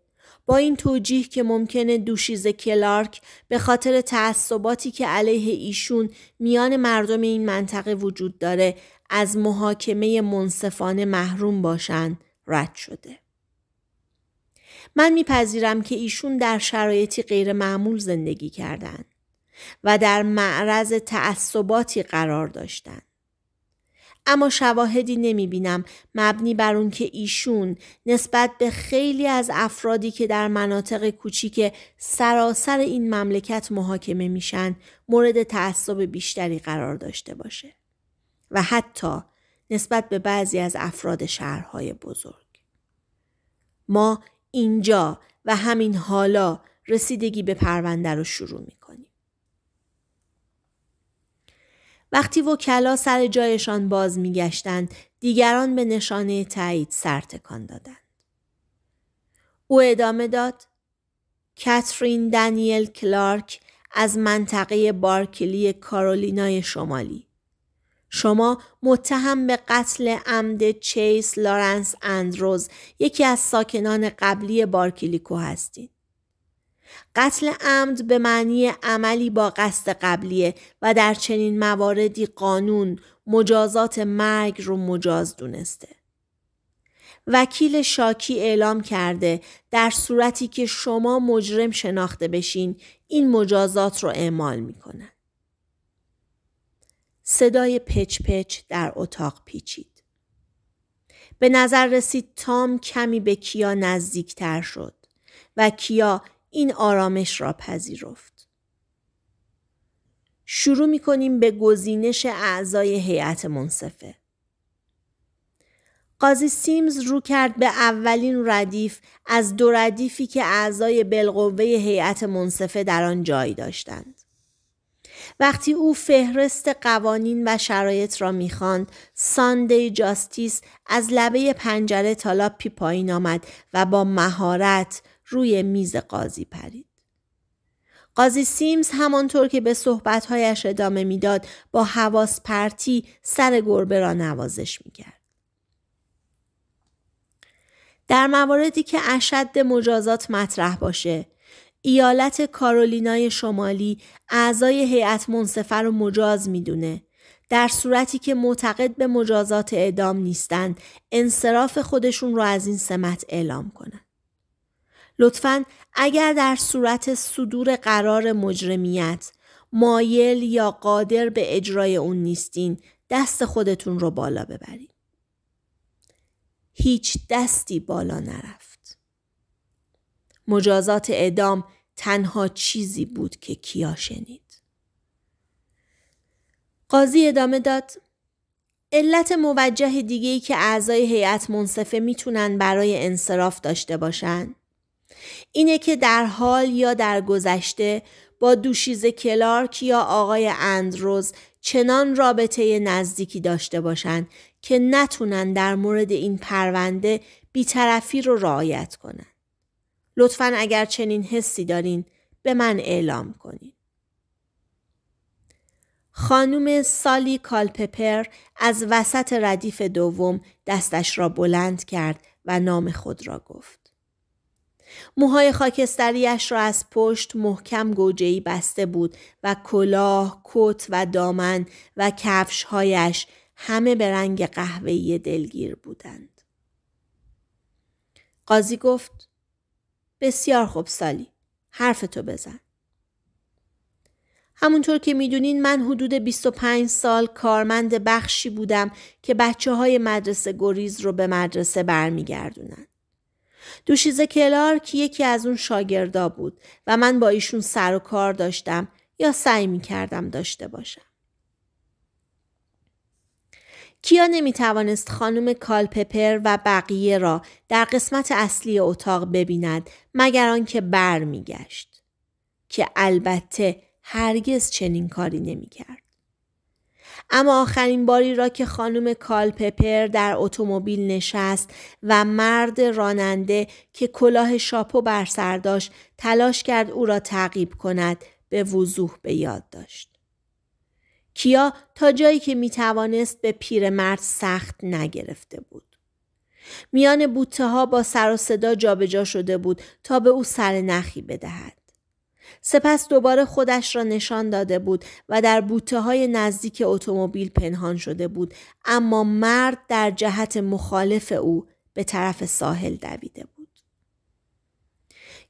[SPEAKER 1] با این توجیه که ممکنه دوشیز کلارک به خاطر تعصباتی که علیه ایشون میان مردم این منطقه وجود داره از محاکمه منصفانه محروم باشن رد شده. من میپذیرم که ایشون در شرایطی غیر معمول زندگی کردند و در معرض تعصباتی قرار داشتند. اما شواهدی نمی بینم مبنی بر اون که ایشون نسبت به خیلی از افرادی که در مناطق کوچیک سراسر این مملکت محاکمه میشن مورد تعصب بیشتری قرار داشته باشه و حتی نسبت به بعضی از افراد شهرهای بزرگ ما اینجا و همین حالا رسیدگی به پرونده رو شروع میکنیم وقتی وکلا سر جایشان باز میگشتند دیگران به نشانه تایید سر تکان دادند او ادامه داد کاترین دانیل کلارک از منطقه بارکلی کارولینای شمالی شما متهم به قتل عمد چیس لارنس اندروز یکی از ساکنان قبلی بارکلیکو هستید قتل عمد به معنی عملی با قصد قبلیه و در چنین مواردی قانون مجازات مرگ رو مجاز دونسته. وکیل شاکی اعلام کرده در صورتی که شما مجرم شناخته بشین این مجازات رو اعمال میکنن. صدای پچ پچ در اتاق پیچید. به نظر رسید تام کمی به کیا نزدیکتر شد و کیا این آرامش را پذیرفت. شروع می کنیم به گزینش اعضای هیئت منصفه. قاضی سیمز رو کرد به اولین ردیف از دو ردیفی که اعضای بلقوه هیئت منصفه در آن جای داشتند. وقتی او فهرست قوانین و شرایط را میخواند ساندی جاستیس از لبه پنجره تالاپی پایین آمد و با مهارت روی میز قاضی پرید. قاضی سیمز همانطور که به صحبتهایش ادامه میداد با حواس پرتی سر گربه را نوازش کرد. در مواردی که اشد مجازات مطرح باشه ایالت کارولینای شمالی اعضای هیئت منصفه را مجاز میدونه در صورتی که معتقد به مجازات اعدام نیستند انصراف خودشون را از این سمت اعلام کنند لطفا اگر در صورت صدور قرار مجرمیت مایل یا قادر به اجرای اون نیستین دست خودتون رو بالا ببرید. هیچ دستی بالا نرفت. مجازات ادام تنها چیزی بود که کیا شنید. قاضی ادامه داد علت موجه دیگهی که اعضای هیئت منصفه میتونن برای انصراف داشته باشند. اینه که در حال یا در گذشته با دوشیز کلارک یا آقای اندروز چنان رابطه نزدیکی داشته باشند که نتونن در مورد این پرونده بیطرفی رو رعایت کنن. لطفا اگر چنین حسی دارین به من اعلام کنید. خانم سالی کالپپر از وسط ردیف دوم دستش را بلند کرد و نام خود را گفت. موهای خاکستریش را از پشت محکم گوجهی بسته بود و کلاه، کت و دامن و کفشهایش همه به رنگ قهوه‌ای دلگیر بودند. قاضی گفت بسیار خوب سالی حرف تو بزن. همونطور که میدونین من حدود 25 سال کارمند بخشی بودم که بچه های مدرسه گریز رو به مدرسه برمیگردونن. دوشیزه کلارک یکی از اون شاگردا بود و من با ایشون سر و کار داشتم یا سعی می کردم داشته باشم. کیا نمی توانست خانم کالپپر و بقیه را در قسمت اصلی اتاق ببیند مگر آنکه برمیگشت که البته هرگز چنین کاری نمی کرد. اما آخرین باری را که خانم کالپپر در اتومبیل نشست و مرد راننده که کلاه شاپو بر سر داشت تلاش کرد او را تعقیب کند به وضوح به یاد داشت. کیا تا جایی که می توانست به پیرمرد سخت نگرفته بود. میان بوته ها با سر و صدا جابجا جا شده بود تا به او سر نخی بدهد. سپس دوباره خودش را نشان داده بود و در بوته های نزدیک اتومبیل پنهان شده بود اما مرد در جهت مخالف او به طرف ساحل دویده بود.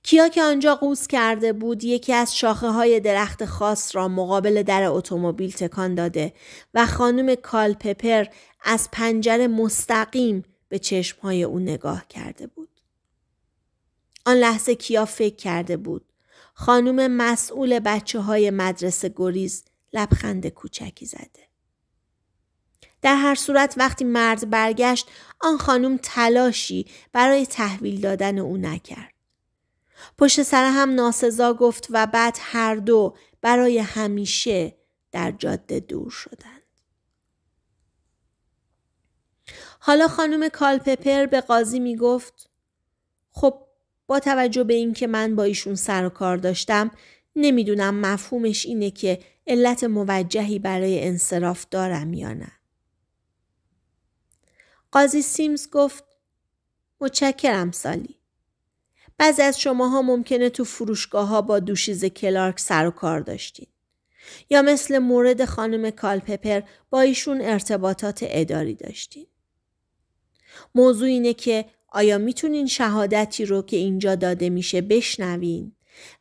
[SPEAKER 1] کیا که آنجا قوز کرده بود یکی از شاخه های درخت خاص را مقابل در اتومبیل تکان داده و خانم کالپپر از پنجره مستقیم به چشمهای او نگاه کرده بود. آن لحظه کیا فکر کرده بود. خانم مسئول بچه های مدرسه گریز لبخند کوچکی زده. در هر صورت وقتی مرد برگشت آن خانم تلاشی برای تحویل دادن او نکرد. پشت سر هم ناسزا گفت و بعد هر دو برای همیشه در جاده دور شدند. حالا خانم کالپپر به قاضی می گفت خب با توجه به اینکه من با ایشون سر و کار داشتم نمیدونم مفهومش اینه که علت موجهی برای انصراف دارم یا نه. قاضی سیمز گفت متشکرم سالی. بعضی از شماها ممکنه تو فروشگاه ها با دوشیز کلارک سر و کار داشتین. یا مثل مورد خانم کالپپر با ایشون ارتباطات اداری داشتین. موضوع اینه که آیا میتونین شهادتی رو که اینجا داده میشه بشنوین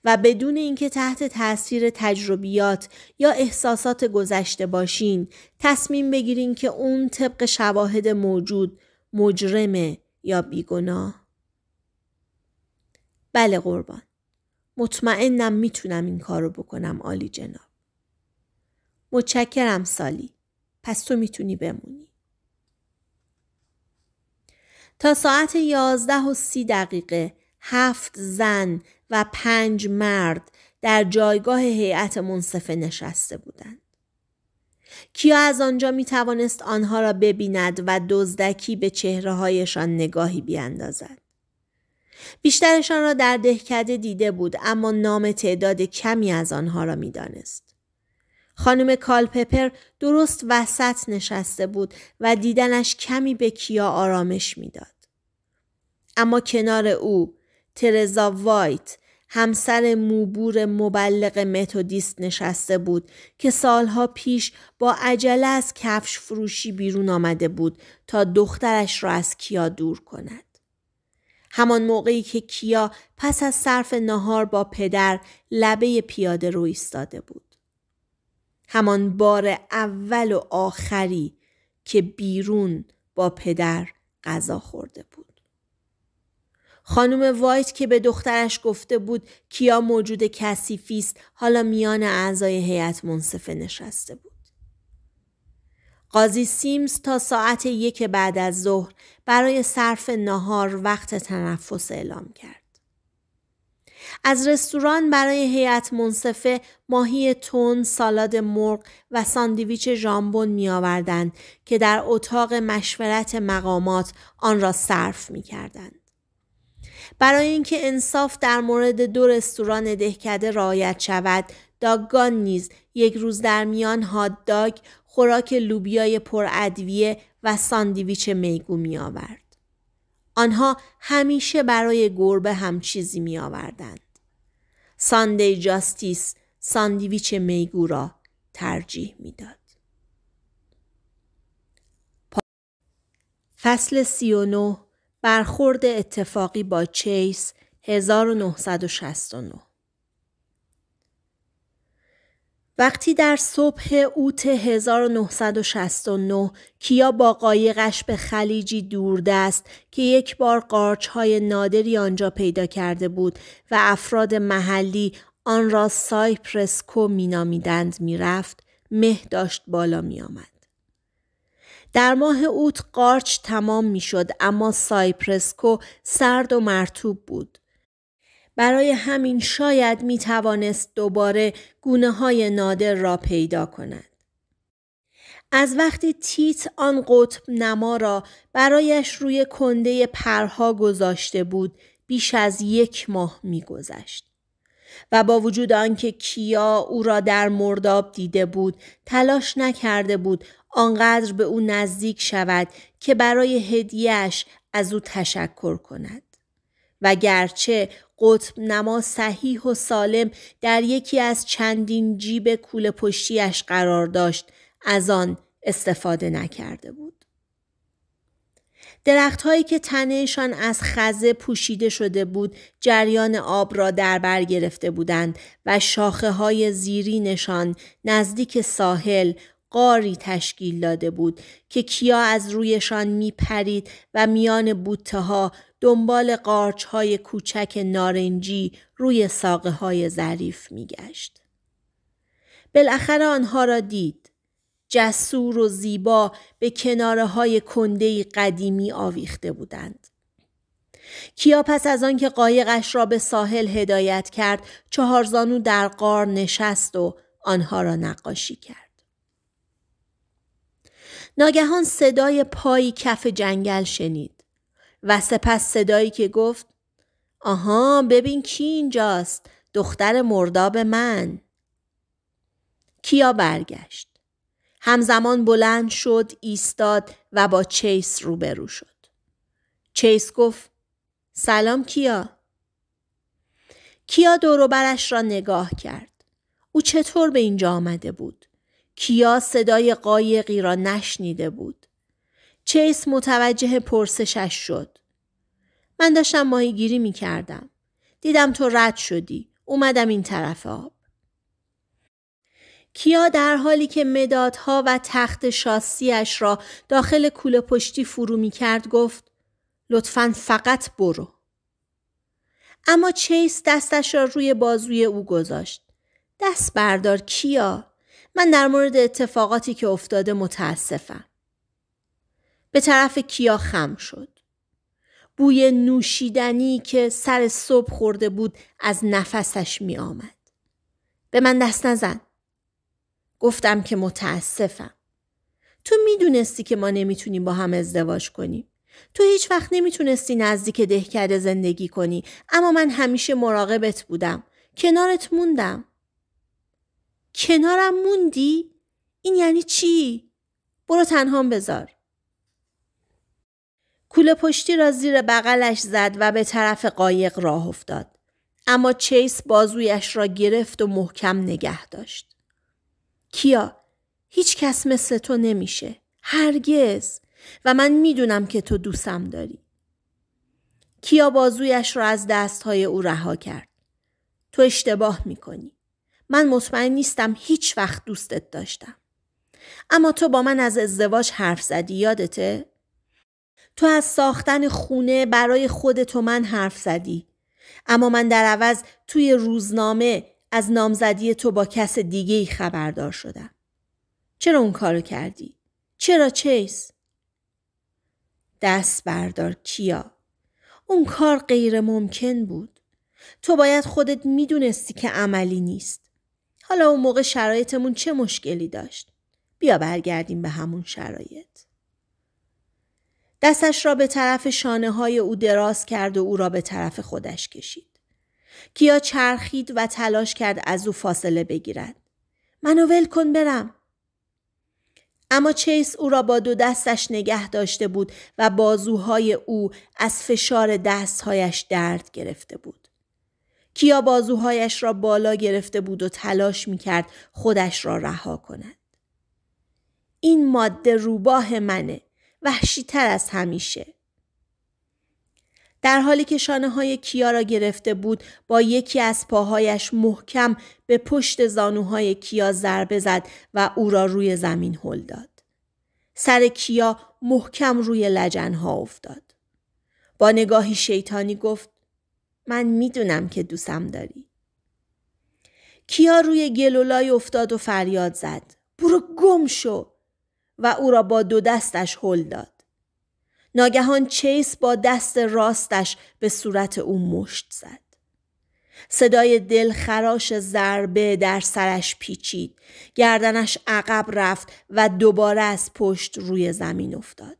[SPEAKER 1] و بدون اینکه تحت تاثیر تجربیات یا احساسات گذشته باشین تصمیم بگیرین که اون طبق شواهد موجود مجرمه یا بیگناه بله قربان مطمئنم میتونم این کار رو بکنم عالی جناب متشکرم سالی پس تو میتونی بمونی تا ساعت یازده و سی دقیقه هفت زن و پنج مرد در جایگاه هیئت منصفه نشسته بودند. کیا از آنجا می توانست آنها را ببیند و دزدکی به چهره هایشان نگاهی بیاندازد. بیشترشان را در دهکده دیده بود اما نام تعداد کمی از آنها را میدانست. خانم کالپپر درست وسط نشسته بود و دیدنش کمی به کیا آرامش میداد. اما کنار او ترزا وایت همسر موبور مبلغ متودیست نشسته بود که سالها پیش با عجله از کفش فروشی بیرون آمده بود تا دخترش را از کیا دور کند. همان موقعی که کیا پس از صرف نهار با پدر لبه پیاده رو ایستاده بود. همان بار اول و آخری که بیرون با پدر غذا خورده بود. خانم وایت که به دخترش گفته بود کیا موجود کثیفی است حالا میان اعضای هیئت منصفه نشسته بود. قاضی سیمز تا ساعت یک بعد از ظهر برای صرف ناهار وقت تنفس اعلام کرد. از رستوران برای هیئت منصفه ماهی تون، سالاد مرغ و ساندویچ ژامبون میآوردند که در اتاق مشورت مقامات آن را صرف می برای اینکه انصاف در مورد دو رستوران دهکده رعایت شود داگان نیز یک روز در میان هاد داگ خوراک لوبیای پرادویه و ساندویچ میگو آورد. آنها همیشه برای گربه هم چیزی می آوردند. ساندی جاستیس ساندیویچ میگو را ترجیح داد. فصل 39 برخورد اتفاقی با چیس 1969 وقتی در صبح اوت 1969 کیا با قایقش به خلیجی دوردست که یک بار قارچهای نادری آنجا پیدا کرده بود و افراد محلی آن را سایپرسکو مینامیدند میرفت مه داشت بالا می آمد. در ماه اوت قارچ تمام میشد اما سایپرسکو سرد و مرتوب بود برای همین شاید می توانست دوباره گونه های نادر را پیدا کند. از وقتی تیت آن قطب نما را برایش روی کنده پرها گذاشته بود بیش از یک ماه میگذشت و با وجود آنکه کیا او را در مرداب دیده بود تلاش نکرده بود آنقدر به او نزدیک شود که برای هدیهش از او تشکر کند و گرچه قطب نما صحیح و سالم در یکی از چندین جیب کول پشتیش قرار داشت از آن استفاده نکرده بود. درخت هایی که تنهشان از خزه پوشیده شده بود جریان آب را در بر گرفته بودند و شاخه های زیرینشان نزدیک ساحل قاری تشکیل داده بود که کیا از رویشان می پرید و میان بوته ها دنبال قارچ های کوچک نارنجی روی ساقه های ظریف می گشت. بالاخره آنها را دید. جسور و زیبا به کناره های کندهی قدیمی آویخته بودند. کیا پس از آنکه قایقش را به ساحل هدایت کرد چهارزانو در قار نشست و آنها را نقاشی کرد. ناگهان صدای پایی کف جنگل شنید و سپس صدایی که گفت آها ببین کی اینجاست دختر مرداب من کیا برگشت همزمان بلند شد ایستاد و با چیس روبرو شد چیس گفت سلام کیا کیا دوروبرش را نگاه کرد او چطور به اینجا آمده بود کیا صدای قایقی را نشنیده بود. چیس متوجه پرسشش شد. من داشتم ماهیگیری می کردم. دیدم تو رد شدی. اومدم این طرف آب. کیا در حالی که مدادها و تخت شاسیش را داخل کوله پشتی فرو می کرد گفت لطفا فقط برو. اما چیس دستش را روی بازوی او گذاشت. دست بردار کیا من در مورد اتفاقاتی که افتاده متاسفم. به طرف کیا خم شد. بوی نوشیدنی که سر صبح خورده بود از نفسش می آمد. به من دست نزن. گفتم که متاسفم. تو میدونستی که ما نمیتونیم با هم ازدواج کنیم. تو هیچ وقت نمیتونستی نزدیک دهکده زندگی کنی اما من همیشه مراقبت بودم. کنارت موندم. کنارم موندی؟ این یعنی چی؟ برو تنها بذار. کوله پشتی را زیر بغلش زد و به طرف قایق راه افتاد. اما چیس بازویش را گرفت و محکم نگه داشت. کیا هیچ کس مثل تو نمیشه. هرگز و من میدونم که تو دوستم داری. کیا بازویش را از دستهای او رها کرد. تو اشتباه میکنی. من مطمئن نیستم هیچ وقت دوستت داشتم. اما تو با من از ازدواج حرف زدی یادته؟ تو از ساختن خونه برای خودت و من حرف زدی. اما من در عوض توی روزنامه از نامزدی تو با کس دیگه ای خبردار شدم. چرا اون کارو کردی؟ چرا چیس؟ دست بردار کیا. اون کار غیر ممکن بود. تو باید خودت میدونستی که عملی نیست. حالا اون موقع شرایطمون چه مشکلی داشت؟ بیا برگردیم به همون شرایط. دستش را به طرف شانه های او دراز کرد و او را به طرف خودش کشید. کیا چرخید و تلاش کرد از او فاصله بگیرد. منو ول کن برم. اما چیس او را با دو دستش نگه داشته بود و بازوهای او از فشار دستهایش درد گرفته بود. کیا بازوهایش را بالا گرفته بود و تلاش می کرد خودش را رها کند. این ماده روباه منه. وحشیتر از همیشه. در حالی که شانه های کیا را گرفته بود با یکی از پاهایش محکم به پشت زانوهای کیا ضربه زد و او را روی زمین هل داد. سر کیا محکم روی لجنها افتاد. با نگاهی شیطانی گفت من میدونم که دوستم داری. کیا روی گلولای افتاد و فریاد زد. برو گم شو و او را با دو دستش هل داد. ناگهان چیس با دست راستش به صورت او مشت زد. صدای دل خراش ضربه در سرش پیچید. گردنش عقب رفت و دوباره از پشت روی زمین افتاد.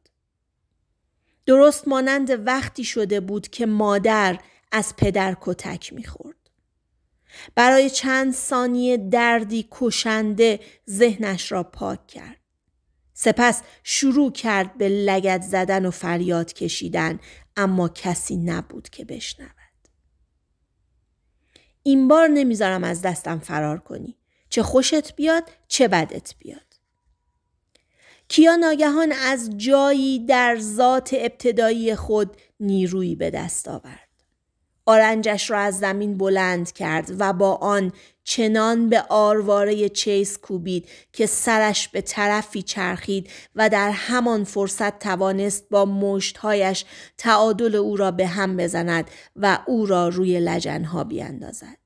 [SPEAKER 1] درست مانند وقتی شده بود که مادر از پدر کتک میخورد. برای چند ثانیه دردی کشنده ذهنش را پاک کرد. سپس شروع کرد به لگت زدن و فریاد کشیدن اما کسی نبود که بشنود. این بار نمیذارم از دستم فرار کنی. چه خوشت بیاد چه بدت بیاد. کیا ناگهان از جایی در ذات ابتدایی خود نیرویی به دست آورد. آرنجش را از زمین بلند کرد و با آن چنان به آرواره چیس کوبید که سرش به طرفی چرخید و در همان فرصت توانست با مشتهایش تعادل او را به هم بزند و او را روی لجنها بیاندازد.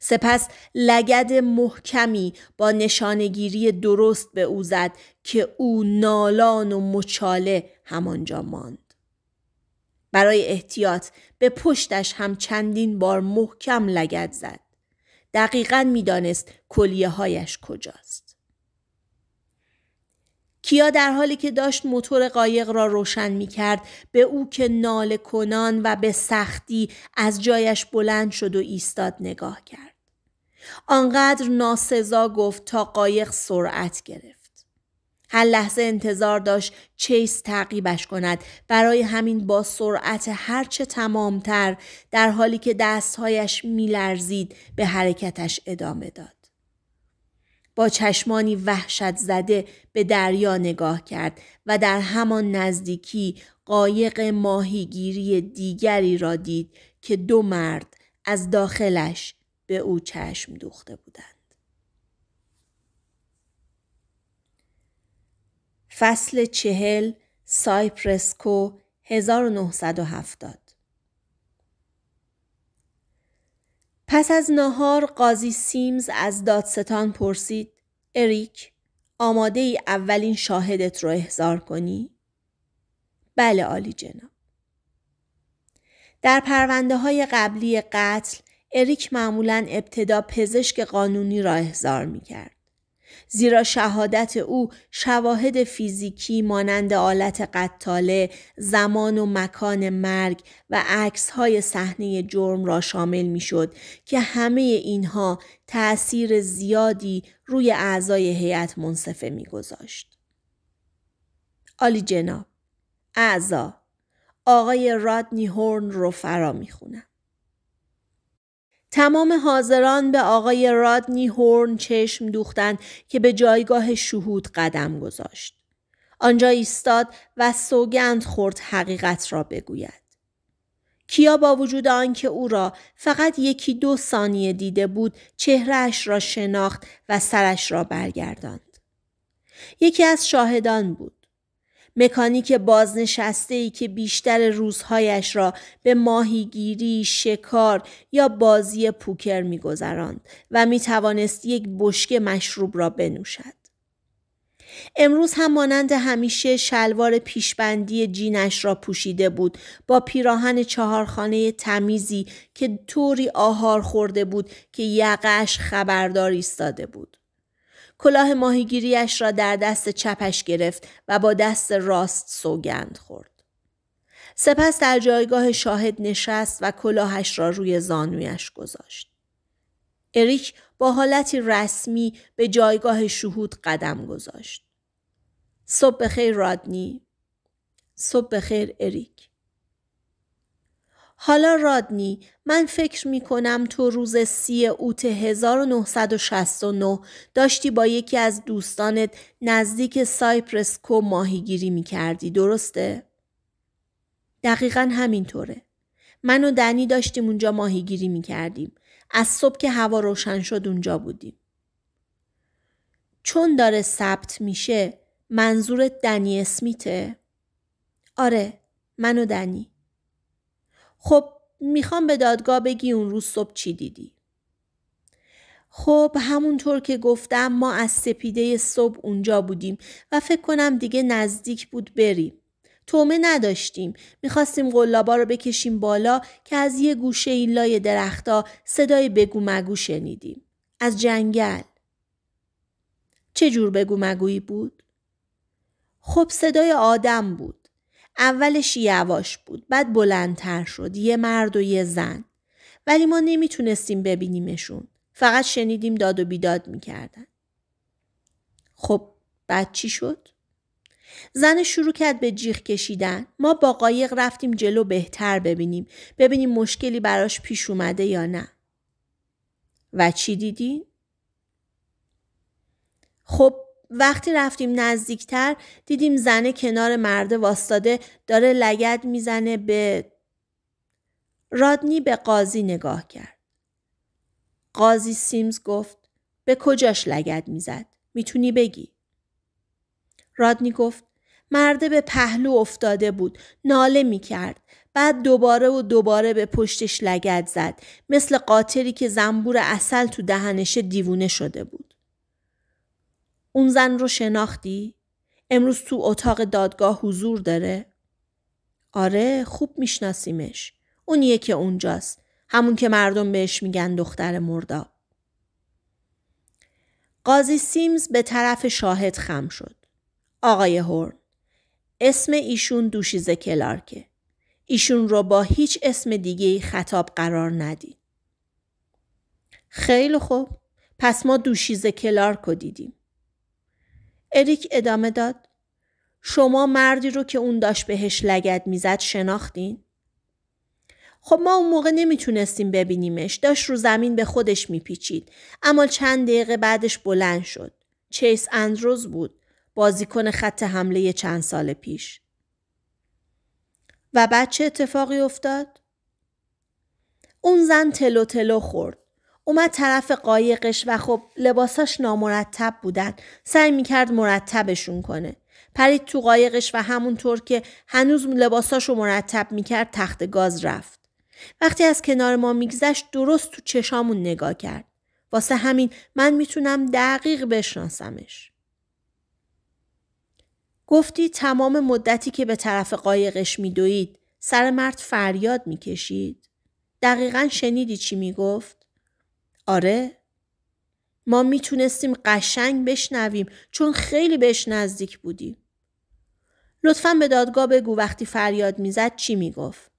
[SPEAKER 1] سپس لگد محکمی با نشانگیری درست به او زد که او نالان و مچاله همانجا ماند. برای احتیاط به پشتش هم چندین بار محکم لگت زد. دقیقا میدانست کلیه هایش کجاست. کیا در حالی که داشت موتور قایق را روشن می کرد به او که نال کنان و به سختی از جایش بلند شد و ایستاد نگاه کرد. آنقدر ناسزا گفت تا قایق سرعت گرفت. هر لحظه انتظار داشت چیس تعقیبش کند برای همین با سرعت هرچه تمامتر در حالی که دستهایش میلرزید به حرکتش ادامه داد با چشمانی وحشت زده به دریا نگاه کرد و در همان نزدیکی قایق ماهیگیری دیگری را دید که دو مرد از داخلش به او چشم دوخته بودند. فصل چهل سایپرسکو 1970 پس از نهار، قاضی سیمز از دادستان پرسید اریک آماده ای اولین شاهدت رو احضار کنی؟ بله عالی جناب. در پرونده های قبلی قتل اریک معمولا ابتدا پزشک قانونی را احضار می کرد. زیرا شهادت او شواهد فیزیکی مانند آلت قتاله، زمان و مکان مرگ و های صحنه جرم را شامل شد که همه اینها تأثیر زیادی روی اعضای هیئت منصفه میگذاشت. آلی جناب اعضا آقای رادنی هورن رو فرا خونم. تمام حاضران به آقای رادنی هورن چشم دوختند که به جایگاه شهود قدم گذاشت. آنجا ایستاد و سوگند خورد حقیقت را بگوید. کیا با وجود آنکه او را فقط یکی دو ثانیه دیده بود چهرهش را شناخت و سرش را برگرداند. یکی از شاهدان بود. مکانیک بازنشسته ای که بیشتر روزهایش را به ماهیگیری، شکار یا بازی پوکر میگذراند و می توانست یک بشکه مشروب را بنوشد. امروز هم مانند همیشه شلوار پیشبندی جینش را پوشیده بود با پیراهن چهارخانه تمیزی که طوری آهار خورده بود که یقش خبردار ایستاده بود. کلاه ماهیگیریش را در دست چپش گرفت و با دست راست سوگند خورد. سپس در جایگاه شاهد نشست و کلاهش را روی زانویش گذاشت. اریک با حالتی رسمی به جایگاه شهود قدم گذاشت. صبح خیر رادنی. صبح خیر اریک. حالا رادنی من فکر می کنم تو روز سی اوت 1969 داشتی با یکی از دوستانت نزدیک سایپرسکو ماهیگیری می کردی درسته؟ دقیقا همینطوره. من و دنی داشتیم اونجا ماهیگیری می کردیم. از صبح که هوا روشن شد اونجا بودیم. چون داره ثبت میشه منظورت دنی اسمیته؟ آره من و دنی. خب میخوام به دادگاه بگی اون روز صبح چی دیدی خب همونطور که گفتم ما از سپیده صبح اونجا بودیم و فکر کنم دیگه نزدیک بود بریم تومه نداشتیم میخواستیم قلابا رو بکشیم بالا که از یه گوشه این لای درختا صدای بگو مگو شنیدیم از جنگل چه جور بگو مگویی بود خب صدای آدم بود اولش یواش بود بعد بلندتر شد یه مرد و یه زن ولی ما نمیتونستیم ببینیمشون فقط شنیدیم داد و بیداد میکردن خب بعد چی شد زن شروع کرد به جیغ کشیدن ما با قایق رفتیم جلو بهتر ببینیم ببینیم مشکلی براش پیش اومده یا نه و چی دیدی؟ خب وقتی رفتیم نزدیکتر دیدیم زنه کنار مرده واستاده داره لگد میزنه به رادنی به قاضی نگاه کرد. قاضی سیمز گفت به کجاش لگد میزد؟ میتونی بگی؟ رادنی گفت مرده به پهلو افتاده بود. ناله میکرد. بعد دوباره و دوباره به پشتش لگد زد. مثل قاطری که زنبور اصل تو دهنش دیوونه شده بود. اون زن رو شناختی؟ امروز تو اتاق دادگاه حضور داره؟ آره خوب میشناسیمش. اونیه که اونجاست. همون که مردم بهش میگن دختر مردا. قاضی سیمز به طرف شاهد خم شد. آقای هورن اسم ایشون دوشیزه کلارکه. ایشون رو با هیچ اسم دیگه خطاب قرار ندید. خیلی خوب. پس ما دوشیزه کلارک رو دیدیم. اریک ادامه داد. شما مردی رو که اون داشت بهش لگد میزد شناختین؟ خب ما اون موقع نمیتونستیم ببینیمش. داشت رو زمین به خودش میپیچید. اما چند دقیقه بعدش بلند شد. چیس اندروز بود. بازیکن خط حمله چند سال پیش. و بعد چه اتفاقی افتاد؟ اون زن تلو تلو خورد. اومد طرف قایقش و خب لباساش نامرتب بودن سعی میکرد مرتبشون کنه پرید تو قایقش و همونطور که هنوز لباساش رو مرتب میکرد تخت گاز رفت وقتی از کنار ما میگذشت درست تو چشامون نگاه کرد واسه همین من میتونم دقیق بشناسمش گفتی تمام مدتی که به طرف قایقش میدوید سر مرد فریاد میکشید دقیقا شنیدی چی میگفت آره ما میتونستیم قشنگ بشنویم چون خیلی بهش نزدیک بودیم. لطفا به دادگاه بگو وقتی فریاد میزد چی میگفت.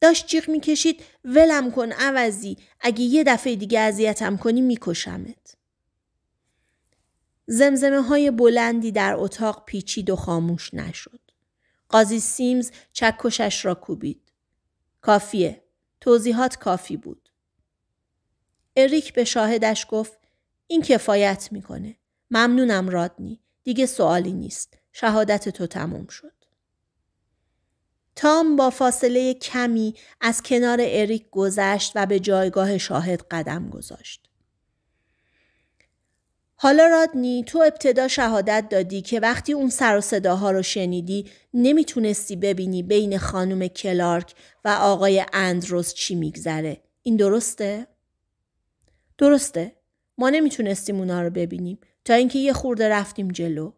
[SPEAKER 1] داشت جیغ میکشید ولم کن عوضی اگه یه دفعه دیگه اذیتم کنی میکشمت. زمزمه های بلندی در اتاق پیچید و خاموش نشد. قاضی سیمز چکشش را کوبید. کافیه. توضیحات کافی بود. اریک به شاهدش گفت این کفایت میکنه. ممنونم رادنی. دیگه سوالی نیست. شهادت تو تموم شد. تام با فاصله کمی از کنار اریک گذشت و به جایگاه شاهد قدم گذاشت. حالا رادنی تو ابتدا شهادت دادی که وقتی اون سر و صداها رو شنیدی نمیتونستی ببینی بین خانم کلارک و آقای اندروز چی میگذره. این درسته؟ درسته ما نمیتونستیم اونا رو ببینیم تا اینکه یه خورده رفتیم جلو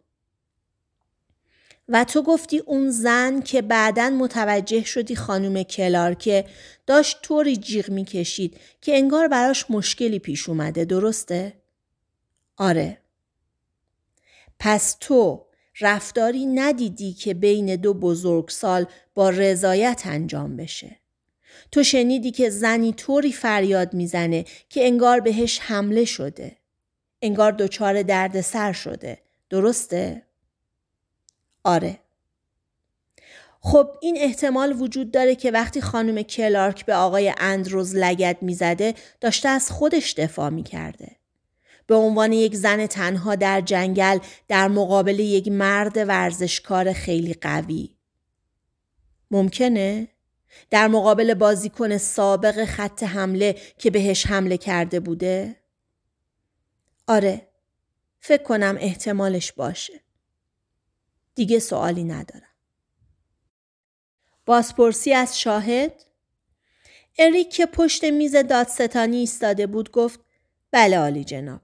[SPEAKER 1] و تو گفتی اون زن که بعدا متوجه شدی خانم کلار که داشت طوری جیغ میکشید که انگار براش مشکلی پیش اومده درسته؟ آره پس تو رفتاری ندیدی که بین دو بزرگسال با رضایت انجام بشه تو شنیدی که زنی طوری فریاد میزنه که انگار بهش حمله شده. انگار دچار درد سر شده. درسته؟ آره. خب این احتمال وجود داره که وقتی خانم کلارک به آقای اندروز لگد میزده داشته از خودش دفاع میکرده. به عنوان یک زن تنها در جنگل در مقابل یک مرد ورزشکار خیلی قوی. ممکنه؟ در مقابل بازیکن سابق خط حمله که بهش حمله کرده بوده؟ آره فکر کنم احتمالش باشه. دیگه سوالی ندارم. بازپرسی از شاهد؟ اریک که پشت میز دادستانی ایستاده بود گفت بله عالی جناب.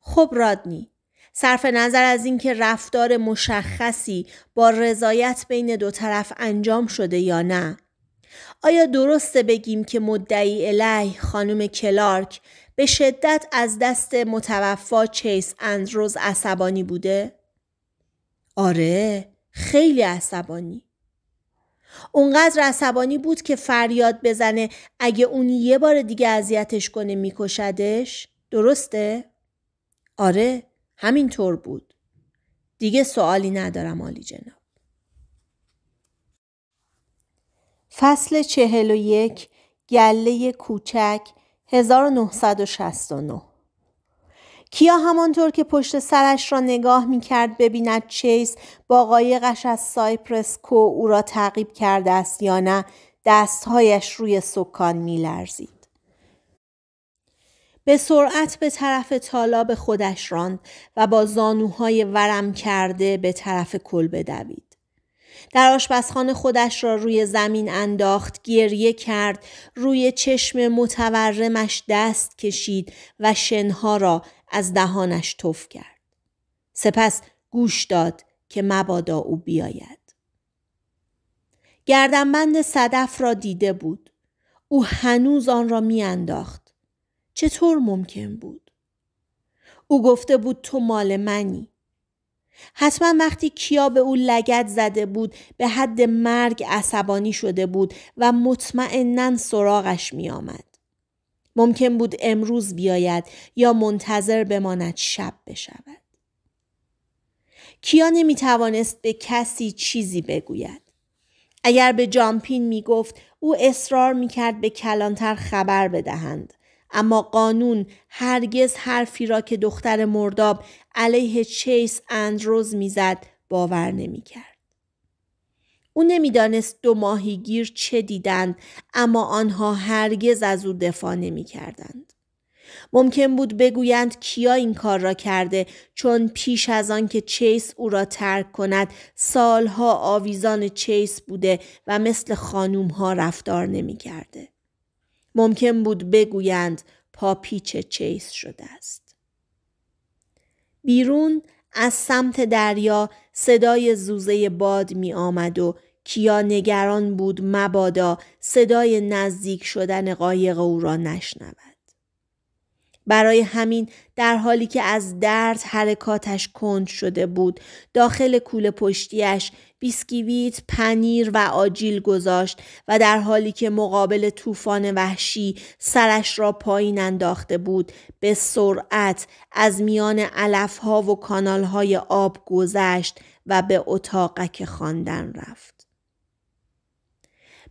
[SPEAKER 1] خب رادنی صرف نظر از اینکه رفتار مشخصی با رضایت بین دو طرف انجام شده یا نه آیا درسته بگیم که مدعی الی خانم کلارک به شدت از دست متوفا چیس اندروز عصبانی بوده؟ آره خیلی عصبانی اونقدر عصبانی بود که فریاد بزنه اگه اون یه بار دیگه اذیتش کنه میکشدش درسته؟ آره همینطور بود دیگه سوالی ندارم آلی جناب فصل چهل و یک گله کوچک 1969 کیا همانطور که پشت سرش را نگاه می کرد ببیند چیز با قایقش از سایپرس کو او را تعقیب کرده است یا نه دستهایش روی سکان می لرزید. به سرعت به طرف تالاب خودش راند و با زانوهای ورم کرده به طرف کل بدوید. در آشپزخانه خودش را روی زمین انداخت، گریه کرد، روی چشم متورمش دست کشید و شنها را از دهانش تف کرد. سپس گوش داد که مبادا او بیاید. گردنبند صدف را دیده بود. او هنوز آن را میانداخت. چطور ممکن بود؟ او گفته بود تو مال منی. حتما وقتی کیا به او لگت زده بود به حد مرگ عصبانی شده بود و مطمئنا سراغش می آمد. ممکن بود امروز بیاید یا منتظر بماند شب بشود. کیا نمی توانست به کسی چیزی بگوید. اگر به جامپین می گفت او اصرار می کرد به کلانتر خبر بدهند. اما قانون هرگز حرفی را که دختر مرداب علیه چیس اندروز میزد باور نمیکرد او نمیدانست دو ماهیگیر چه دیدند اما آنها هرگز از او دفاع نمیکردند ممکن بود بگویند کیا این کار را کرده چون پیش از آن که چیس او را ترک کند سالها آویزان چیس بوده و مثل خانوم ها رفتار نمی کرده. ممکن بود بگویند پاپیچ چیس شده است. بیرون از سمت دریا صدای زوزه باد می آمد و کیا نگران بود مبادا صدای نزدیک شدن قایق او را نشنود. برای همین در حالی که از درد حرکاتش کند شده بود داخل کول پشتیش بیسکیویت پنیر و آجیل گذاشت و در حالی که مقابل طوفان وحشی سرش را پایین انداخته بود به سرعت از میان علفها و کانالهای آب گذشت و به اتاقک خواندن رفت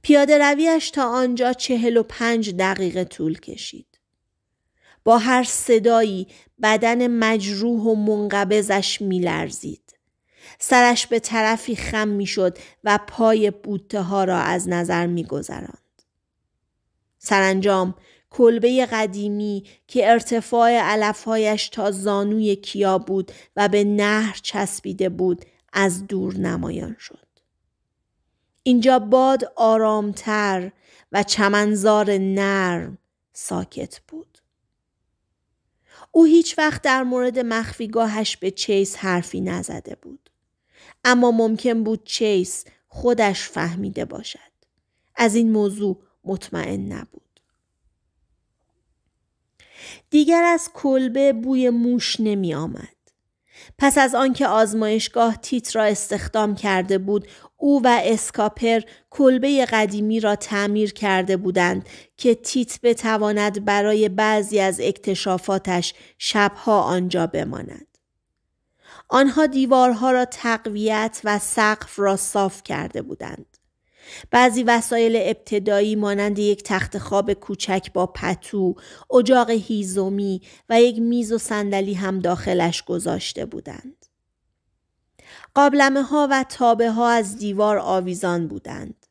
[SPEAKER 1] پیاده رویش تا آنجا چهل و پنج دقیقه طول کشید. با هر صدایی بدن مجروح و منقبضش میلرزید. سرش به طرفی خم میشد و پای بوته ها را از نظر میگذراند. سرانجام کلبه قدیمی که ارتفاع علفهایش تا زانوی کیا بود و به نهر چسبیده بود از دور نمایان شد. اینجا باد آرامتر و چمنزار نرم ساکت بود. او هیچ وقت در مورد مخفیگاهش به چیس حرفی نزده بود. اما ممکن بود چیس خودش فهمیده باشد. از این موضوع مطمئن نبود. دیگر از کلبه بوی موش نمی آمد. پس از آنکه آزمایشگاه تیت را استخدام کرده بود او و اسکاپر کلبه قدیمی را تعمیر کرده بودند که تیت بتواند برای بعضی از اکتشافاتش شبها آنجا بماند. آنها دیوارها را تقویت و سقف را صاف کرده بودند. بعضی وسایل ابتدایی مانند یک تخت خواب کوچک با پتو، اجاق هیزومی و یک میز و صندلی هم داخلش گذاشته بودند. قابلمه ها و تابه ها از دیوار آویزان بودند.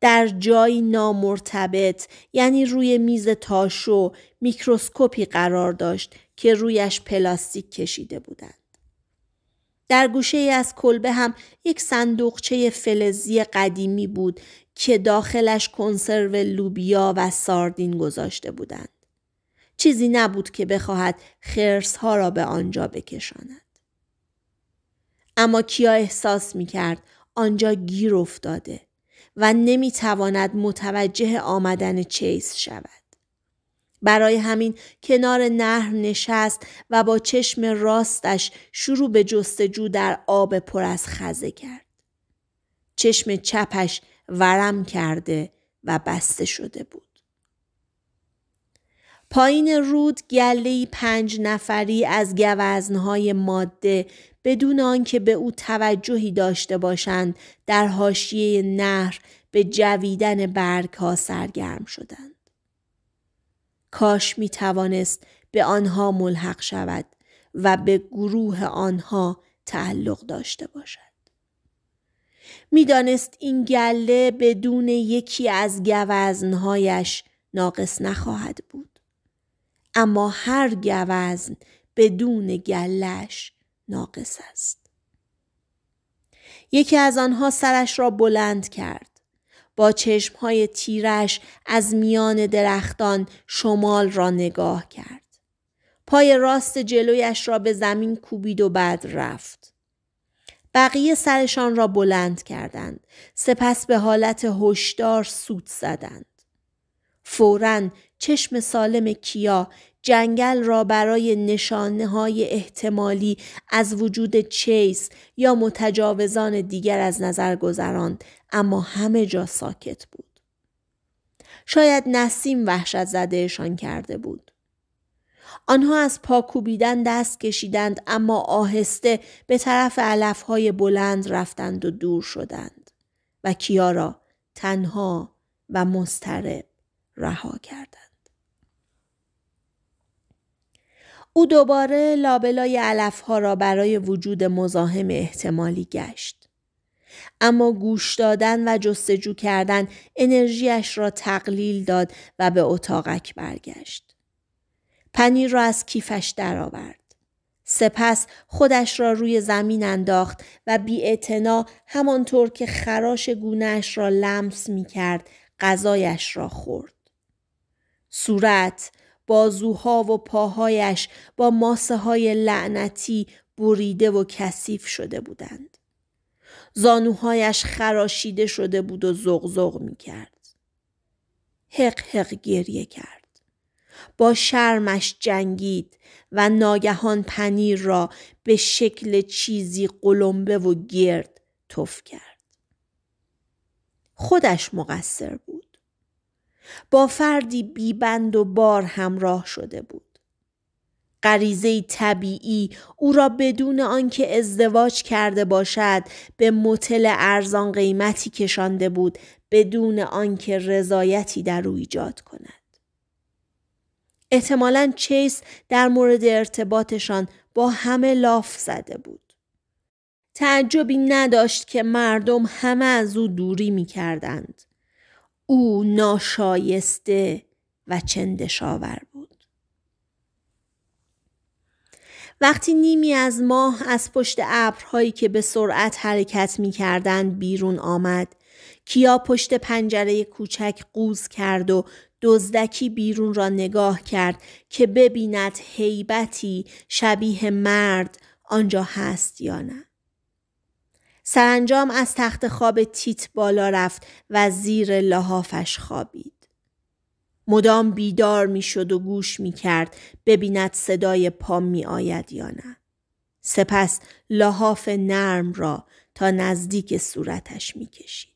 [SPEAKER 1] در جایی نامرتبط یعنی روی میز تاشو میکروسکوپی قرار داشت که رویش پلاستیک کشیده بودند. در گوشه از کلبه هم یک صندوقچه فلزی قدیمی بود که داخلش کنسرو لوبیا و ساردین گذاشته بودند. چیزی نبود که بخواهد خرس ها را به آنجا بکشاند. اما کیا احساس می کرد آنجا گیر افتاده و نمی تواند متوجه آمدن چیز شود. برای همین کنار نهر نشست و با چشم راستش شروع به جستجو در آب پر از خزه کرد. چشم چپش ورم کرده و بسته شده بود. پایین رود گله پنج نفری از گوزنهای ماده بدون آنکه به او توجهی داشته باشند در حاشیه نهر به جویدن برگها سرگرم شدند. کاش می توانست به آنها ملحق شود و به گروه آنها تعلق داشته باشد. میدانست این گله بدون یکی از گوزنهایش ناقص نخواهد بود. اما هر گوزن بدون گلش ناقص است. یکی از آنها سرش را بلند کرد. با چشمهای تیرش از میان درختان شمال را نگاه کرد. پای راست جلویش را به زمین کوبید و بعد رفت. بقیه سرشان را بلند کردند. سپس به حالت هشدار سود زدند. فوراً چشم سالم کیا جنگل را برای نشانه های احتمالی از وجود چیس یا متجاوزان دیگر از نظر گذراند اما همه جا ساکت بود. شاید نسیم وحشت زدهشان کرده بود. آنها از پاکوبیدن دست کشیدند اما آهسته به طرف علفهای بلند رفتند و دور شدند و را تنها و مضطرب رها کردند. او دوباره لابلای علفها را برای وجود مزاحم احتمالی گشت. اما گوش دادن و جستجو کردن انرژیش را تقلیل داد و به اتاقک برگشت. پنیر را از کیفش درآورد. سپس خودش را روی زمین انداخت و بی همانطور که خراش گونهش را لمس می کرد غذایش را خورد. صورت، بازوها و پاهایش با ماسه های لعنتی بریده و کثیف شده بودند. زانوهایش خراشیده شده بود و زغزغ می کرد. حق حق گریه کرد. با شرمش جنگید و ناگهان پنیر را به شکل چیزی قلمبه و گرد تف کرد. خودش مقصر بود. با فردی بیبند و بار همراه شده بود. غریزه طبیعی او را بدون آنکه ازدواج کرده باشد به متل ارزان قیمتی کشانده بود بدون آنکه رضایتی در او ایجاد کند. احتمالاً چیس در مورد ارتباطشان با همه لاف زده بود. تعجبی نداشت که مردم همه از او دوری می کردند. او ناشایسته و چندشاور بود. وقتی نیمی از ماه از پشت ابرهایی که به سرعت حرکت می کردن بیرون آمد کیا پشت پنجره کوچک قوز کرد و دزدکی بیرون را نگاه کرد که ببیند حیبتی شبیه مرد آنجا هست یا نه. سرانجام از تخت خواب تیت بالا رفت و زیر لحافش خوابید. مدام بیدار میشد و گوش می کرد ببیند صدای پا می آید یا نه. سپس لحاف نرم را تا نزدیک صورتش می کشید.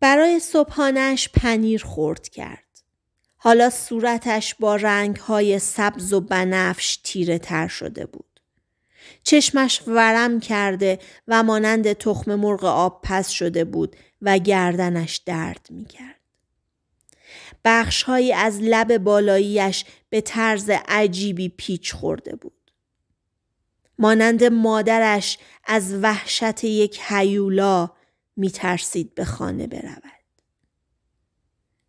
[SPEAKER 1] برای صبحانش پنیر خورد کرد. حالا صورتش با رنگهای سبز و بنفش تیره تر شده بود. چشمش ورم کرده و مانند تخم مرغ آب پس شده بود و گردنش درد می کرد. بخشهایی از لب بالاییش به طرز عجیبی پیچ خورده بود. مانند مادرش از وحشت یک هیولا می ترسید به خانه برود.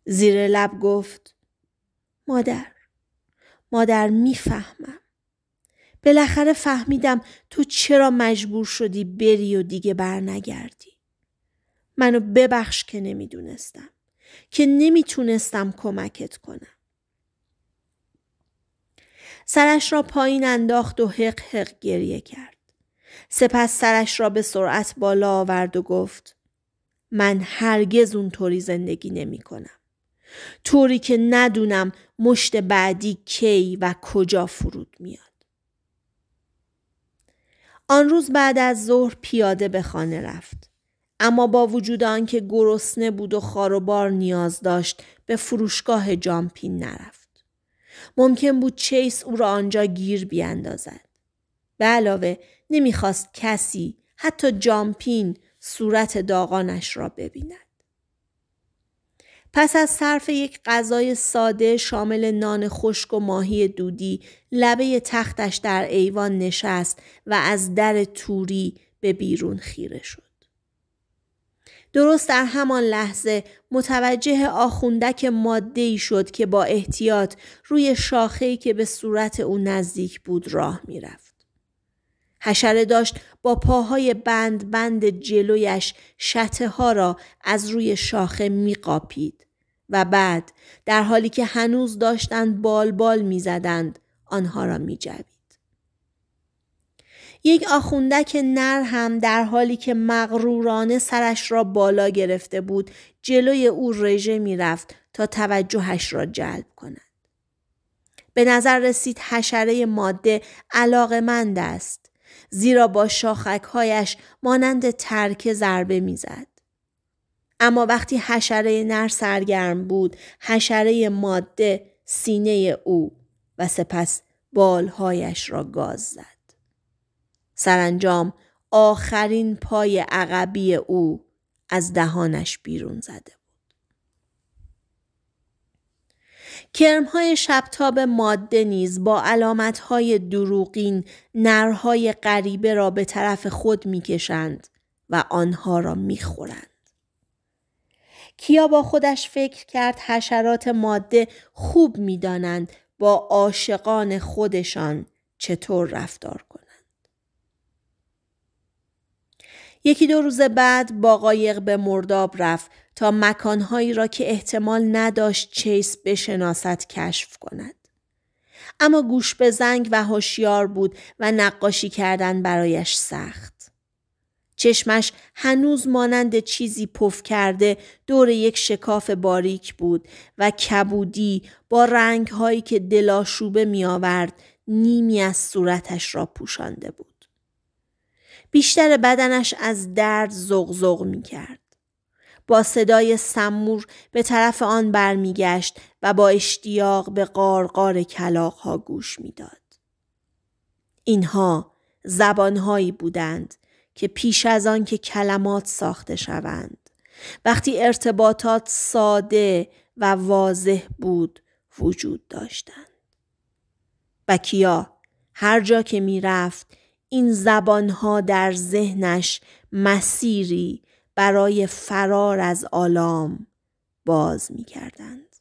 [SPEAKER 1] زیر لب گفت مادر مادر میفهمم بالاخره فهمیدم تو چرا مجبور شدی بری و دیگه برنگردی. منو ببخش که نمیدونستم. که نمیتونستم کمکت کنم. سرش را پایین انداخت و حق حق گریه کرد. سپس سرش را به سرعت بالا آورد و گفت من هرگز اون طوری زندگی نمی کنم. طوری که ندونم مشت بعدی کی و کجا فرود میاد. آن روز بعد از ظهر پیاده به خانه رفت. اما با وجود آنکه گرسنه بود و خاروبار نیاز داشت به فروشگاه جامپین نرفت. ممکن بود چیس او را آنجا گیر بیاندازد. به علاوه نمیخواست کسی حتی جامپین صورت داغانش را ببیند. پس از صرف یک غذای ساده شامل نان خشک و ماهی دودی لبه تختش در ایوان نشست و از در توری به بیرون خیره شد. درست در همان لحظه متوجه آخوندک ماده شد که با احتیاط روی شاخه‌ای که به صورت او نزدیک بود راه میرفت. حشره داشت با پاهای بند بند جلویش شته ها را از روی شاخه میقاپید و بعد در حالی که هنوز داشتند بال بال میزدند آنها را جوید. یک آخوندک نر هم در حالی که مغرورانه سرش را بالا گرفته بود جلوی او رژه میرفت تا توجهش را جلب کند. به نظر رسید حشره ماده علاقمند است زیرا با شاخکهایش مانند ترک ضربه میزد. اما وقتی حشره نر سرگرم بود حشره ماده سینه او و سپس بالهایش را گاز زد. سرانجام آخرین پای عقبی او از دهانش بیرون زده کرمهای شبتاب ماده نیز با علامتهای دروغین نرهای غریبه را به طرف خود میکشند و آنها را میخورند. کیا با خودش فکر کرد حشرات ماده خوب میدانند با عاشقان خودشان چطور رفتار کنند. یکی دو روز بعد با قایق به مرداب رفت تا مکانهایی را که احتمال نداشت چیس بشناست کشف کند. اما گوش به زنگ و هوشیار بود و نقاشی کردن برایش سخت. چشمش هنوز مانند چیزی پف کرده دور یک شکاف باریک بود و کبودی با رنگهایی که دلاشوبه می آورد نیمی از صورتش را پوشانده بود. بیشتر بدنش از درد زغزغ می کرد. با صدای سمور به طرف آن برمیگشت و با اشتیاق به قارقار ها گوش میداد. اینها زبانهایی بودند که پیش از آن که کلمات ساخته شوند وقتی ارتباطات ساده و واضح بود وجود داشتند. و کیا هر جا که میرفت این زبانها در ذهنش مسیری برای فرار از آلام باز می کردند.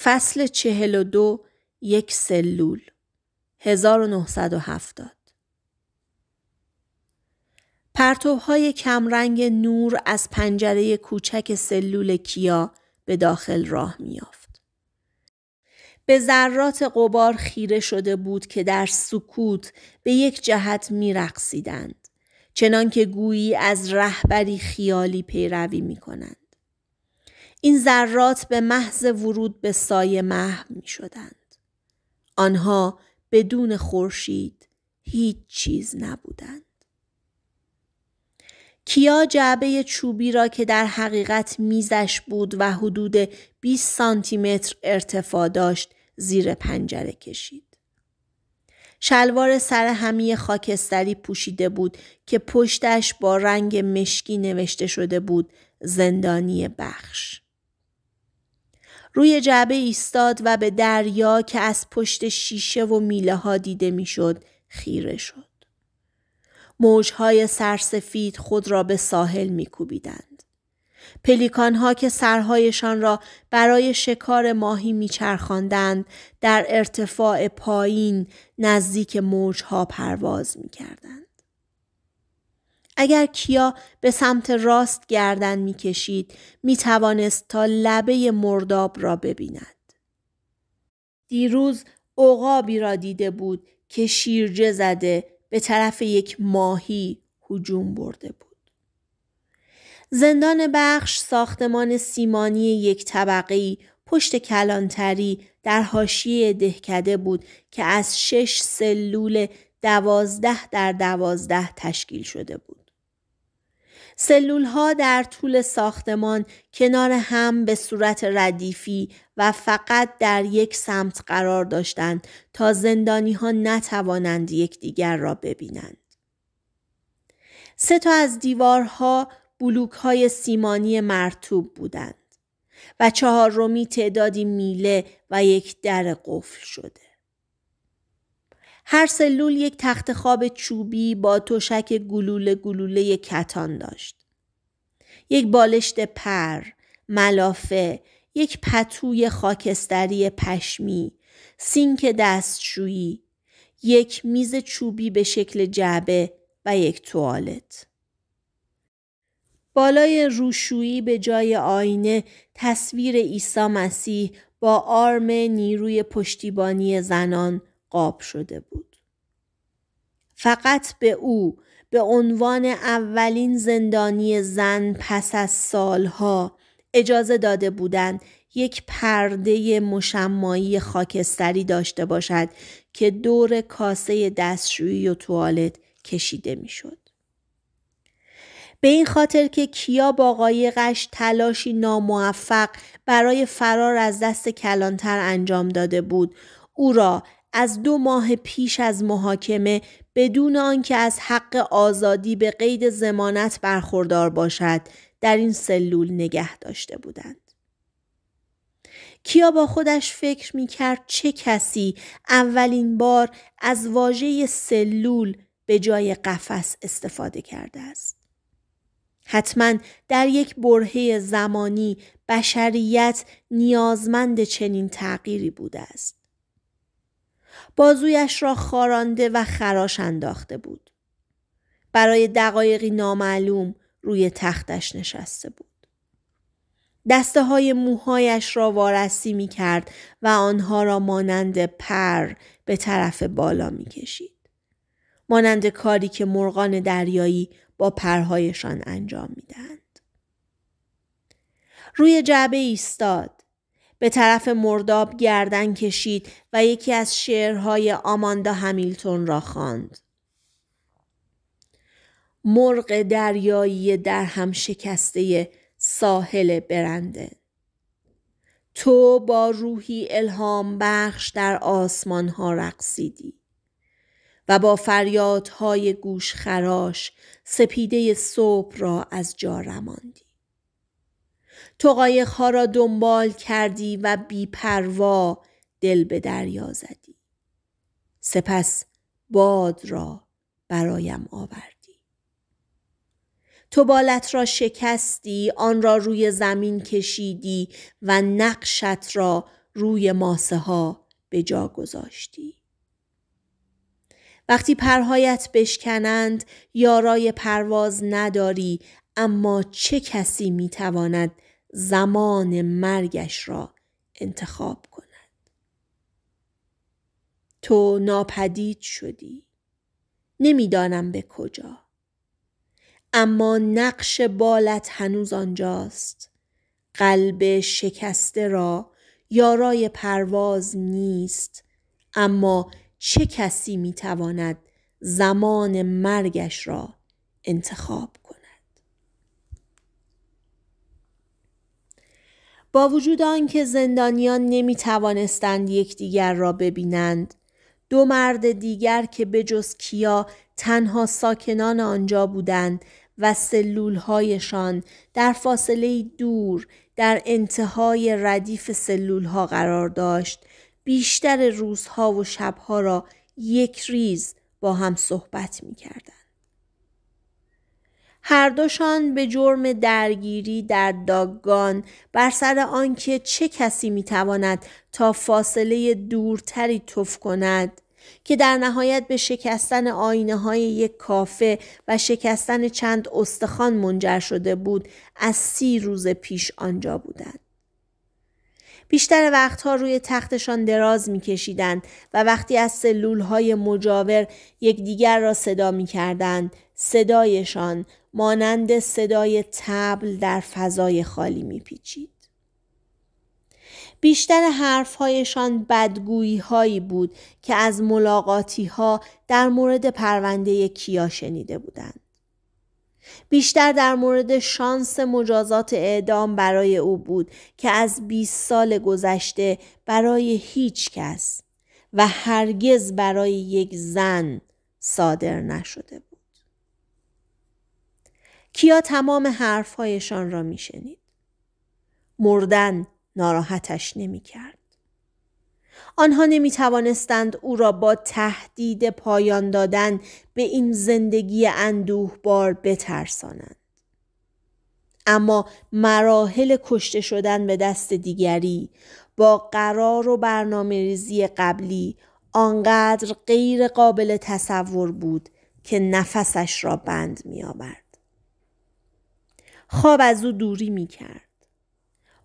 [SPEAKER 1] فصل چهل و دو یک سلول 1970 پرتوهای کمرنگ نور از پنجره کوچک سلول کیا به داخل راه میافت. به ذرات قبار خیره شده بود که در سکوت به یک جهت میرقصیدند چنان که گویی از رهبری خیالی پیروی می کنند. این ذرات به محض ورود به سایه محو می شدند. آنها بدون خورشید هیچ چیز نبودند. کیا جعبه چوبی را که در حقیقت میزش بود و حدود 20 سانتی متر ارتفاع داشت زیر پنجره کشید. شلوار سر همی خاکستری پوشیده بود که پشتش با رنگ مشکی نوشته شده بود زندانی بخش. روی جعبه ایستاد و به دریا که از پشت شیشه و میله ها دیده میشد خیره شد. موجهای سرسفید خود را به ساحل میکوبیدند. پلیکان ها که سرهایشان را برای شکار ماهی میچرخاندند در ارتفاع پایین نزدیک موجها پرواز میکردند. اگر کیا به سمت راست گردن میکشید میتوانست تا لبه مرداب را ببیند. دیروز عقابی را دیده بود که شیرجه زده به طرف یک ماهی هجوم برده بود. زندان بخش ساختمان سیمانی یک طبقه پشت کلانتری در حاشیه دهکده بود که از شش سلول دوازده در دوازده تشکیل شده بود. سلول ها در طول ساختمان کنار هم به صورت ردیفی و فقط در یک سمت قرار داشتند تا زندانی ها نتوانند یکدیگر را ببینند. سه تا از دیوارها بلوک های سیمانی مرتوب بودند و چهار رومی تعدادی میله و یک در قفل شده. هر سلول یک تخت خواب چوبی با تشک گلوله گلوله کتان داشت. یک بالشت پر، ملافه، یک پتوی خاکستری پشمی، سینک دستشویی، یک میز چوبی به شکل جعبه و یک توالت. بالای روشویی به جای آینه تصویر عیسی مسیح با آرم نیروی پشتیبانی زنان قاب شده بود. فقط به او به عنوان اولین زندانی زن پس از سالها اجازه داده بودند یک پرده مشمایی خاکستری داشته باشد که دور کاسه دستشویی و توالت کشیده میشد. به این خاطر که کیا با قایقش تلاشی ناموفق برای فرار از دست کلانتر انجام داده بود او را از دو ماه پیش از محاکمه بدون آنکه از حق آزادی به قید زمانت برخوردار باشد در این سلول نگه داشته بودند کیا با خودش فکر می کرد چه کسی اولین بار از واژه سلول به جای قفس استفاده کرده است. حتما در یک برهه زمانی بشریت نیازمند چنین تغییری بوده است. بازویش را خارانده و خراش انداخته بود. برای دقایقی نامعلوم روی تختش نشسته بود. دسته های موهایش را وارسی می کرد و آنها را مانند پر به طرف بالا می کشید. مانند کاری که مرغان دریایی با پرهایشان انجام میدهند. روی جعبه ایستاد. به طرف مرداب گردن کشید و یکی از شعرهای آماندا همیلتون را خواند. مرغ دریایی در هم شکسته ساحل برنده تو با روحی الهام بخش در آسمان ها رقصیدی و با فریادهای گوش خراش سپیده صبح را از جا رماندی تقایق ها را دنبال کردی و بی پروا دل به دریا زدی سپس باد را برایم آوردی تو بالت را شکستی آن را روی زمین کشیدی و نقشت را روی ماسه ها به جا گذاشتی وقتی پرهایت بشکنند یارای پرواز نداری اما چه کسی میتواند زمان مرگش را انتخاب کند تو ناپدید شدی نمیدانم به کجا اما نقش بالت هنوز آنجاست قلب شکسته را یارای پرواز نیست اما چه کسی میتواند زمان مرگش را انتخاب کند با وجود آنکه زندانیان نمی توانستند یکدیگر را ببینند دو مرد دیگر که جز کیا تنها ساکنان آنجا بودند و سلولهایشان در فاصله دور در انتهای ردیف سلولها قرار داشت بیشتر روزها و شبها را یک ریز با هم صحبت می کردن. هر دوشان به جرم درگیری در داگان بر سر آنکه چه کسی میتواند تا فاصله دورتری تف کند که در نهایت به شکستن آینه های یک کافه و شکستن چند استخوان منجر شده بود از سی روز پیش آنجا بودند. بیشتر وقتها روی تختشان دراز میکشیدند و وقتی از سلولهای مجاور یکدیگر را صدا میکردند صدایشان مانند صدای تبل در فضای خالی میپیچید بیشتر حرفهایشان بدگویی هایی بود که از ملاقاتی ها در مورد پرونده کیا شنیده بودند. بیشتر در مورد شانس مجازات اعدام برای او بود که از 20 سال گذشته برای هیچ کس و هرگز برای یک زن صادر نشده بود. کیا تمام حرفهایشان را میشنید. مردن ناراحتش نمیکرد. آنها نمی توانستند او را با تهدید پایان دادن به این زندگی اندوه بار بترسانند. اما مراحل کشته شدن به دست دیگری با قرار و برنامه ریزی قبلی آنقدر غیر قابل تصور بود که نفسش را بند می آورد. خواب از او دوری می کرد.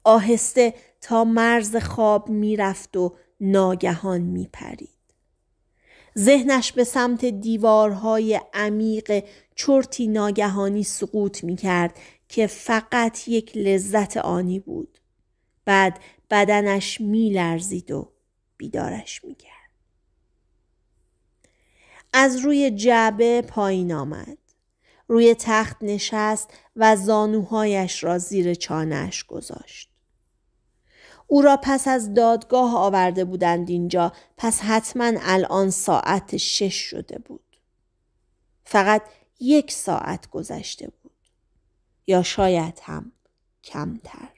[SPEAKER 1] آهسته تا مرز خواب می رفت و ناگهان پرید ذهنش به سمت دیوارهای عمیق چرتی ناگهانی سقوط می کرد که فقط یک لذت آنی بود بعد بدنش میلرزید و بیدارش می کرد از روی جعبه پایین آمد روی تخت نشست و زانوهایش را زیر چانهش گذاشت او را پس از دادگاه آورده بودند اینجا پس حتما الان ساعت شش شده بود. فقط یک ساعت گذشته بود. یا شاید هم کمتر.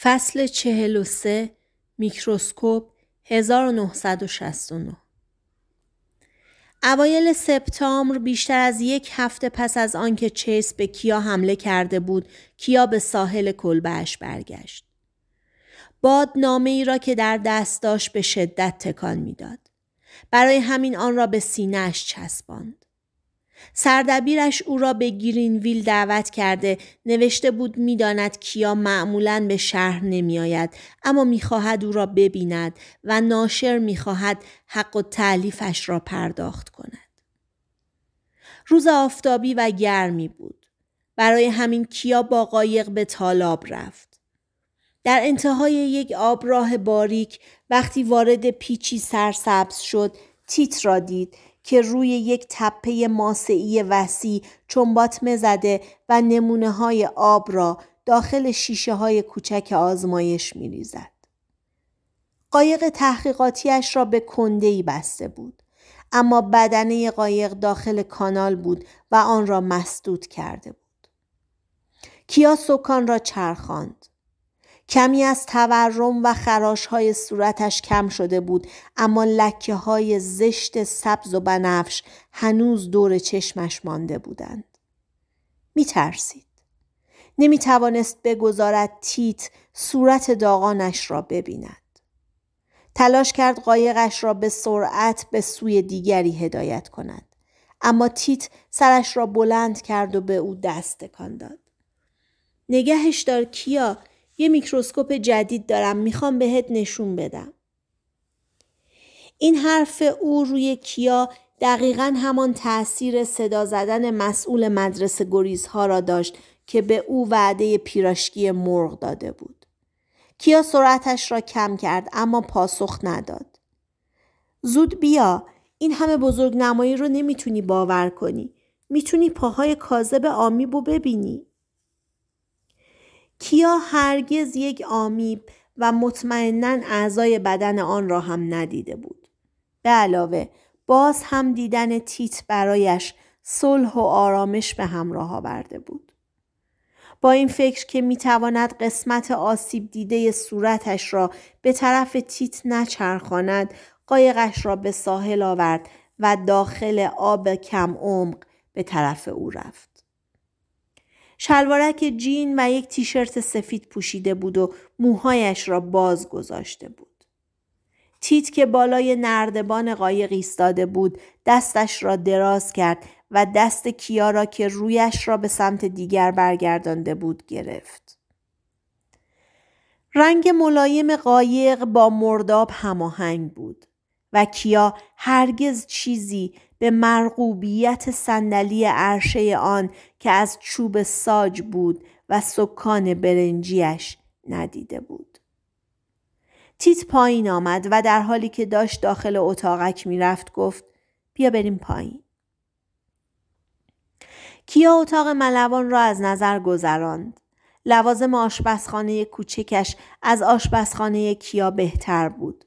[SPEAKER 1] فصل 43 میکروسکوپ 1969 اوایل سپتامبر بیشتر از یک هفته پس از آنکه چیس به کیا حمله کرده بود کیا به ساحل کلبهش برگشت باد نامه ای را که در دست داشت به شدت تکان میداد برای همین آن را به سینهاش چسباند سردبیرش او را به ویل دعوت کرده نوشته بود میداند کیا معمولا به شهر نمیآید اما میخواهد او را ببیند و ناشر میخواهد حق و تعلیفش را پرداخت کند روز آفتابی و گرمی بود برای همین کیا با قایق به تالاب رفت در انتهای یک آبراه باریک وقتی وارد پیچی سرسبز شد تیت را دید که روی یک تپه ماسعی وسیع چنبات زده و نمونه های آب را داخل شیشه های کوچک آزمایش می ریزد. قایق تحقیقاتیش را به کندهی بسته بود. اما بدنه قایق داخل کانال بود و آن را مسدود کرده بود. کیا سکان را چرخاند. کمی از تورم و خراش های صورتش کم شده بود اما لکه های زشت سبز و بنفش هنوز دور چشمش مانده بودند. می ترسید. نمی توانست بگذارد تیت صورت داغانش را ببیند. تلاش کرد قایقش را به سرعت به سوی دیگری هدایت کند. اما تیت سرش را بلند کرد و به او دست تکان داد. نگهش دار کیا یه میکروسکوپ جدید دارم میخوام بهت نشون بدم. این حرف او روی کیا دقیقا همان تأثیر صدا زدن مسئول مدرسه گریزها را داشت که به او وعده پیراشکی مرغ داده بود. کیا سرعتش را کم کرد اما پاسخ نداد. زود بیا این همه بزرگ نمایی رو نمیتونی باور کنی. میتونی پاهای کاذب آمیبو ببینی. کیا هرگز یک آمیب و مطمئنا اعضای بدن آن را هم ندیده بود. به علاوه باز هم دیدن تیت برایش صلح و آرامش به همراه آورده بود. با این فکر که میتواند قسمت آسیب دیده صورتش را به طرف تیت نچرخاند قایقش را به ساحل آورد و داخل آب کم عمق به طرف او رفت. شلوارک جین و یک تیشرت سفید پوشیده بود و موهایش را باز گذاشته بود. تیت که بالای نردبان قایق ایستاده بود دستش را دراز کرد و دست کیا را که رویش را به سمت دیگر برگردانده بود گرفت. رنگ ملایم قایق با مرداب هماهنگ بود و کیا هرگز چیزی به مرغوبیت صندلی عرشه آن که از چوب ساج بود و سکان برنجیش ندیده بود. تیت پایین آمد و در حالی که داشت داخل اتاقک رفت گفت بیا بریم پایین. کیا اتاق ملوان را از نظر گذراند. لوازم آشپزخانه کوچکش از آشپزخانه کیا بهتر بود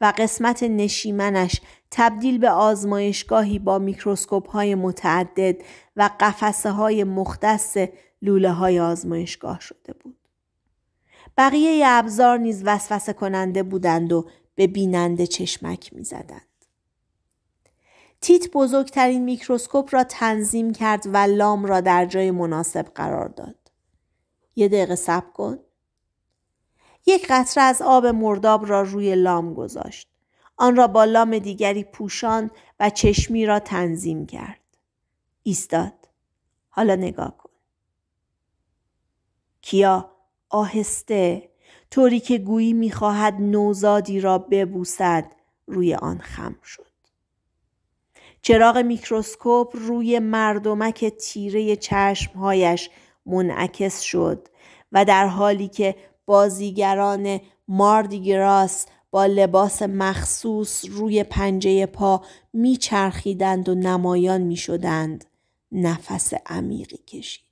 [SPEAKER 1] و قسمت نشیمنش تبدیل به آزمایشگاهی با میکروسکوپ های متعدد و قفسه های مختص لوله های آزمایشگاه شده بود. بقیه ابزار نیز وسوسه کننده بودند و به بیننده چشمک می زدند. تیت بزرگترین میکروسکوپ را تنظیم کرد و لام را در جای مناسب قرار داد. یه دقیقه صبر کن. یک قطره از آب مرداب را روی لام گذاشت. آن را با لام دیگری پوشان و چشمی را تنظیم کرد. ایستاد. حالا نگاه کن. کیا آهسته طوری که گویی میخواهد نوزادی را ببوسد روی آن خم شد. چراغ میکروسکوپ روی مردمک تیره چشمهایش منعکس شد و در حالی که بازیگران ماردیگراس با لباس مخصوص روی پنجه پا میچرخیدند و نمایان میشدند نفس عمیقی کشید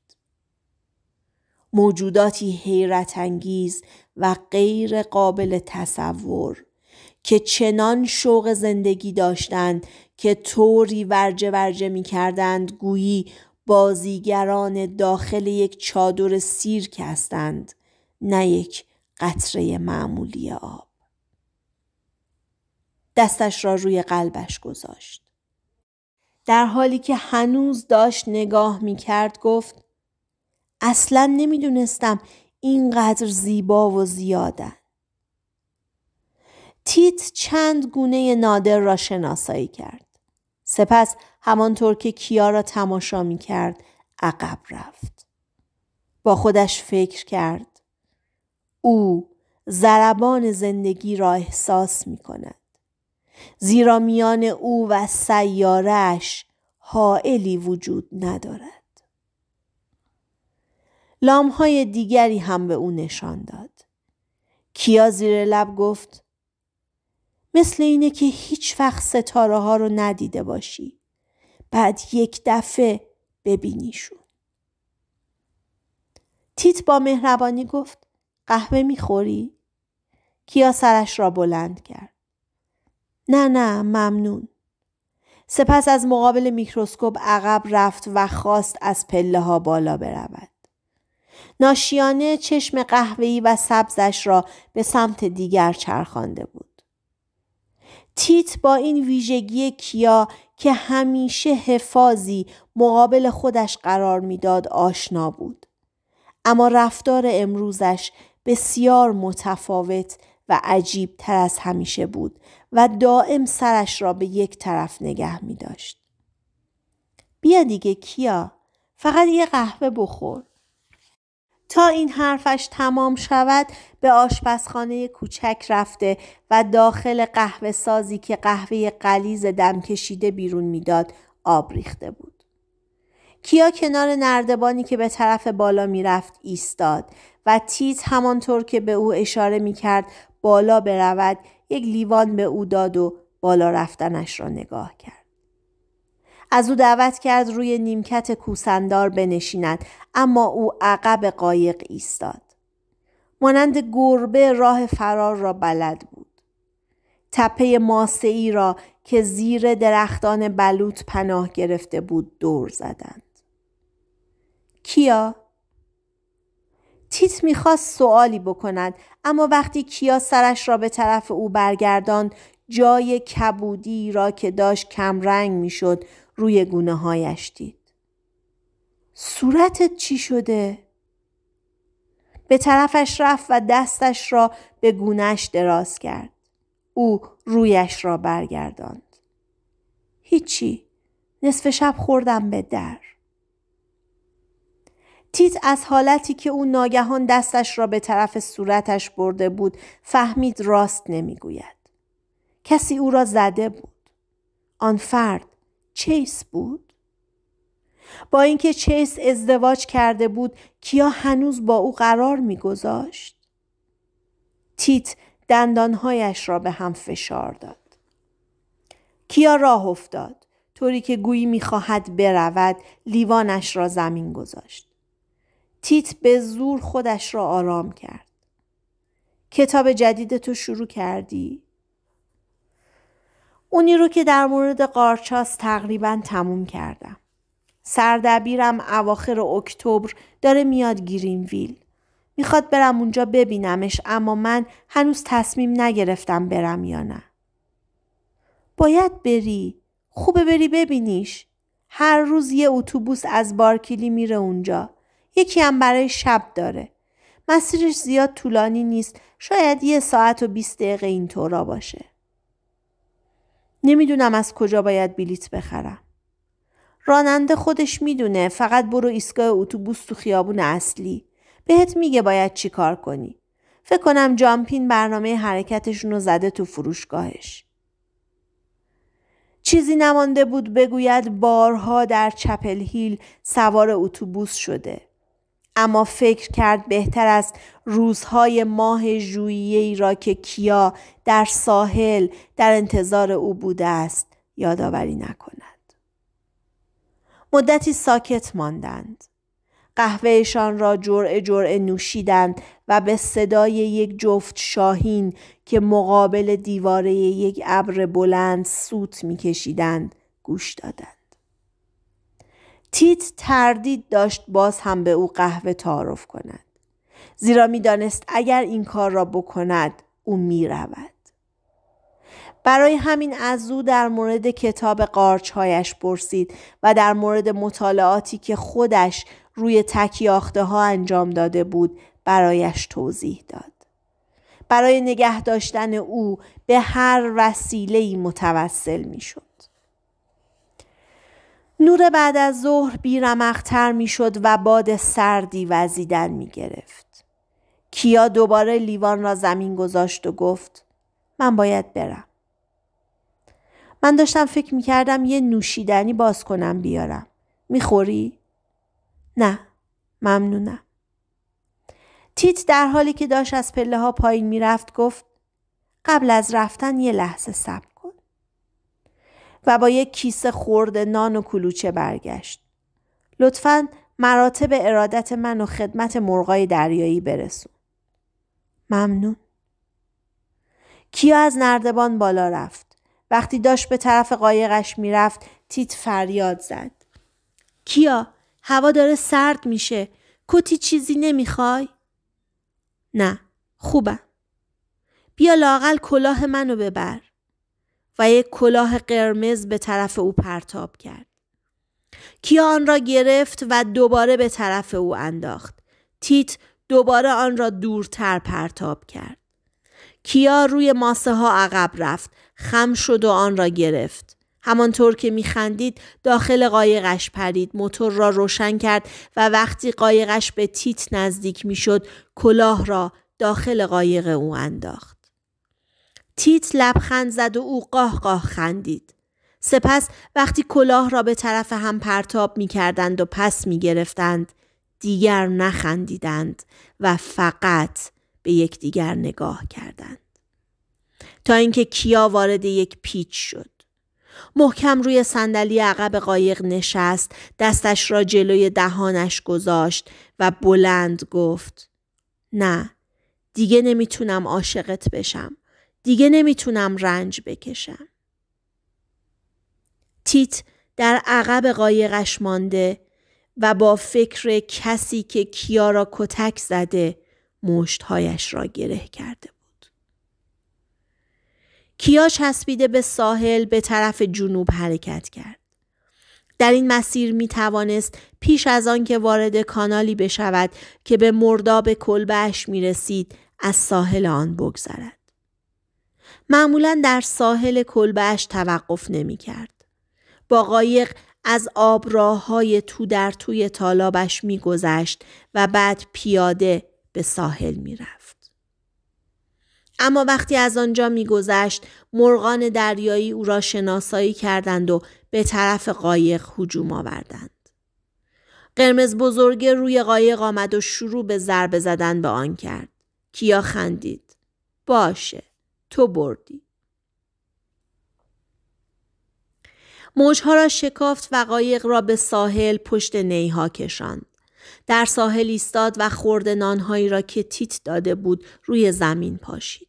[SPEAKER 1] موجوداتی حیرت انگیز و غیر قابل تصور که چنان شوق زندگی داشتند که طوری ورجه ورجه می کردند گویی بازیگران داخل یک چادر سیرک هستند نه یک قطره معمولی آب دستش را روی قلبش گذاشت. در حالی که هنوز داشت نگاه می کرد گفت اصلا دونستم اینقدر زیبا و زیاده. تیت چند گونه نادر را شناسایی کرد. سپس همانطور که کیا را تماشا می کرد عقب رفت. با خودش فکر کرد. او زربان زندگی را احساس می کند. زیرا میان او و سیارش حائلی وجود ندارد. لامهای دیگری هم به او نشان داد. کیا زیر لب گفت مثل اینه که هیچ وقت ستاره ها رو ندیده باشی. بعد یک دفعه ببینیشون. تیت با مهربانی گفت قهوه میخوری؟ کیا سرش را بلند کرد. نه نه ممنون. سپس از مقابل میکروسکوپ عقب رفت و خواست از پله ها بالا برود. ناشیانه چشم قهوه‌ای و سبزش را به سمت دیگر چرخانده بود. تیت با این ویژگی کیا که همیشه حفاظی مقابل خودش قرار میداد آشنا بود. اما رفتار امروزش بسیار متفاوت و عجیب تر از همیشه بود و دائم سرش را به یک طرف نگه می داشت. بیا دیگه کیا فقط یه قهوه بخور. تا این حرفش تمام شود به آشپزخانه کوچک رفته و داخل قهوه سازی که قهوه قلیز دم کشیده بیرون میداد آب ریخته بود. کیا کنار نردبانی که به طرف بالا میرفت ایستاد و تیت همانطور که به او اشاره می کرد بالا برود یک لیوان به او داد و بالا رفتنش را نگاه کرد. از او دعوت کرد روی نیمکت کوسندار بنشیند اما او عقب قایق ایستاد. مانند گربه راه فرار را بلد بود. تپه ای را که زیر درختان بلوط پناه گرفته بود دور زدند. کیا؟ تیت میخواست سوالی بکند اما وقتی کیا سرش را به طرف او برگرداند، جای کبودی را که داشت کمرنگ میشد روی گونه هایش دید. صورتت چی شده؟ به طرفش رفت و دستش را به گونهش دراز کرد. او رویش را برگرداند. هیچی. نصف شب خوردم به در. تیت از حالتی که او ناگهان دستش را به طرف صورتش برده بود فهمید راست نمیگوید. کسی او را زده بود. آن فرد چیس بود؟ با اینکه چیس ازدواج کرده بود کیا هنوز با او قرار میگذاشت؟ تیت دندانهایش را به هم فشار داد. کیا راه افتاد طوری که گویی میخواهد برود لیوانش را زمین گذاشت. تیت به زور خودش را آرام کرد. کتاب جدید تو شروع کردی؟ اونی رو که در مورد قارچاس تقریبا تموم کردم. سردبیرم اواخر اکتبر داره میاد ویل. میخواد برم اونجا ببینمش اما من هنوز تصمیم نگرفتم برم یا نه. باید بری. خوبه بری ببینیش. هر روز یه اتوبوس از بارکیلی میره اونجا. یکی هم برای شب داره. مسیرش زیاد طولانی نیست. شاید یه ساعت و بیست دقیقه این طورا باشه. نمیدونم از کجا باید بلیت بخرم. راننده خودش میدونه فقط برو ایستگاه اتوبوس تو خیابون اصلی. بهت میگه باید چی کار کنی. فکر کنم جامپین برنامه حرکتشون رو زده تو فروشگاهش. چیزی نمانده بود بگوید بارها در چپل هیل سوار اتوبوس شده. اما فکر کرد بهتر است روزهای ماه ژوئیه ای را که کیا در ساحل در انتظار او بوده است یادآوری نکند مدتی ساکت ماندند قهوهشان را جرعه جرعه نوشیدند و به صدای یک جفت شاهین که مقابل دیواره یک ابر بلند سوت میکشیدند گوش دادند تیت تردید داشت باز هم به او قهوه تعارف کند زیرا میدانست اگر این کار را بکند او میرود برای همین از او در مورد کتاب قارچهایش پرسید و در مورد مطالعاتی که خودش روی تکیاخته ها انجام داده بود برایش توضیح داد. برای نگه داشتن او به هر وسیله‌ای متوسل می شود. نور بعد از ظهر بیرمختر میشد و باد سردی وزیدن می گرفت. کیا دوباره لیوان را زمین گذاشت و گفت من باید برم. من داشتم فکر می کردم یه نوشیدنی باز کنم بیارم. می خوری؟ نه ممنونم. تیت در حالی که داشت از پله ها پایین رفت گفت قبل از رفتن یه لحظه صبر و با یک کیسه خورد نان و کلوچه برگشت. لطفا مراتب ارادت من و خدمت مرغای دریایی برسون. ممنون. کیا از نردبان بالا رفت. وقتی داشت به طرف قایقش میرفت تیت فریاد زد. کیا هوا داره سرد میشه. کتی چیزی نمیخوای؟ نه خوبم. بیا لاقل کلاه منو ببر. و یک کلاه قرمز به طرف او پرتاب کرد. کیا آن را گرفت و دوباره به طرف او انداخت. تیت دوباره آن را دورتر پرتاب کرد. کیا روی ماسه ها عقب رفت. خم شد و آن را گرفت. همانطور که میخندید داخل قایقش پرید موتور را روشن کرد و وقتی قایقش به تیت نزدیک میشد کلاه را داخل قایق او انداخت تیت لبخند زد و او قاه قاه خندید. سپس وقتی کلاه را به طرف هم پرتاب می کردند و پس می گرفتند دیگر نخندیدند و فقط به یکدیگر نگاه کردند. تا اینکه کیا وارد یک پیچ شد. محکم روی صندلی عقب قایق نشست دستش را جلوی دهانش گذاشت و بلند گفت نه دیگه نمیتونم عاشقت بشم دیگه نمیتونم رنج بکشم. تیت در عقب قایقش مانده و با فکر کسی که کیا را کتک زده مشتهایش را گره کرده بود. کیا چسبیده به ساحل به طرف جنوب حرکت کرد. در این مسیر می توانست پیش از آن که وارد کانالی بشود که به مرداب کلبهش می رسید از ساحل آن بگذرد. معمولا در ساحل کلبهش توقف نمی کرد. با قایق از آبراه های تو در توی تالابش میگذشت و بعد پیاده به ساحل می رفت. اما وقتی از آنجا میگذشت مرغان دریایی او را شناسایی کردند و به طرف قایق هجوم آوردند. قرمز بزرگ روی قایق آمد و شروع به ضربه زدن به آن کرد. کیا خندید. باشه. تو بردی. موجها را شکافت و قایق را به ساحل پشت نیها کشاند. در ساحل ایستاد و خورد نانهایی را که تیت داده بود روی زمین پاشید.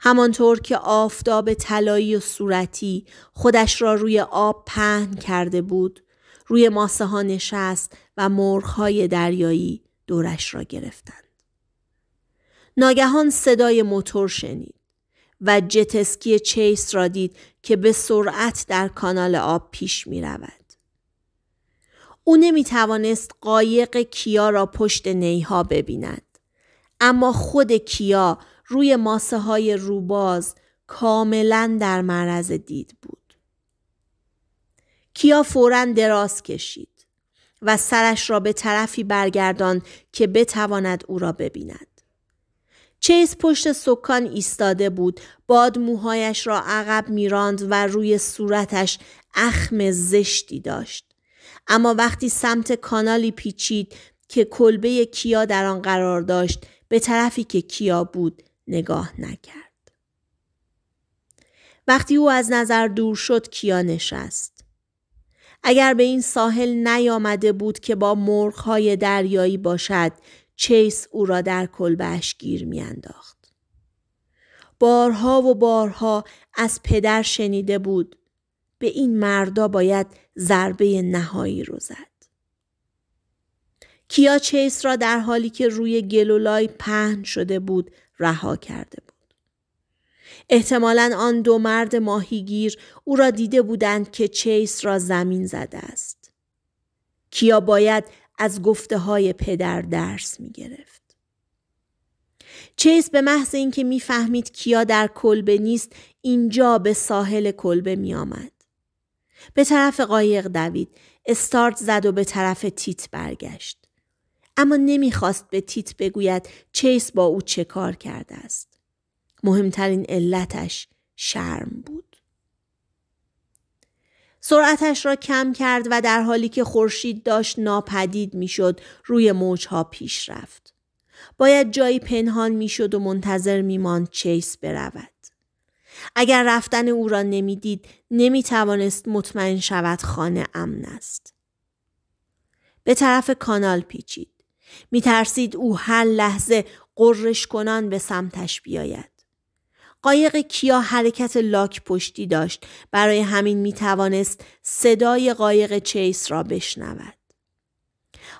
[SPEAKER 1] همانطور که آفتاب طلایی و صورتی خودش را روی آب پهن کرده بود، روی ماسه ها نشست و مرغ دریایی دورش را گرفتند. ناگهان صدای موتور شنید و جتسکی چیس را دید که به سرعت در کانال آب پیش می رود. او نمی توانست قایق کیا را پشت نیها ببیند. اما خود کیا روی ماسه های روباز کاملا در معرض دید بود. کیا فورا دراز کشید و سرش را به طرفی برگردان که بتواند او را ببیند. چیز پشت سکان ایستاده بود. باد موهایش را عقب میراند و روی صورتش اخم زشتی داشت. اما وقتی سمت کانالی پیچید که کلبه کیا در آن قرار داشت به طرفی که کیا بود نگاه نکرد. وقتی او از نظر دور شد کیا نشست. اگر به این ساحل نیامده بود که با مرغهای دریایی باشد چیس او را در کلبهش گیر میانداخت. بارها و بارها از پدر شنیده بود به این مردا باید ضربه نهایی رو زد. کیا چیس را در حالی که روی گلولای پهن شده بود رها کرده بود. احتمالا آن دو مرد ماهیگیر او را دیده بودند که چیس را زمین زده است. کیا باید از گفته های پدر درس می گرفت. چیس به محض اینکه میفهمید کیا در کلبه نیست اینجا به ساحل کلبه می آمد. به طرف قایق دوید استارت زد و به طرف تیت برگشت اما نمیخواست به تیت بگوید چیس با او چه کار کرده است مهمترین علتش شرم بود سرعتش را کم کرد و در حالی که خورشید داشت ناپدید میشد روی موجها پیش رفت. باید جایی پنهان میشد و منتظر میماند چیس برود. اگر رفتن او را نمیدید نمی توانست مطمئن شود خانه امن است. به طرف کانال پیچید. می او هر لحظه قررش کنان به سمتش بیاید. قایق کیا حرکت لاک پشتی داشت برای همین می توانست صدای قایق چیس را بشنود.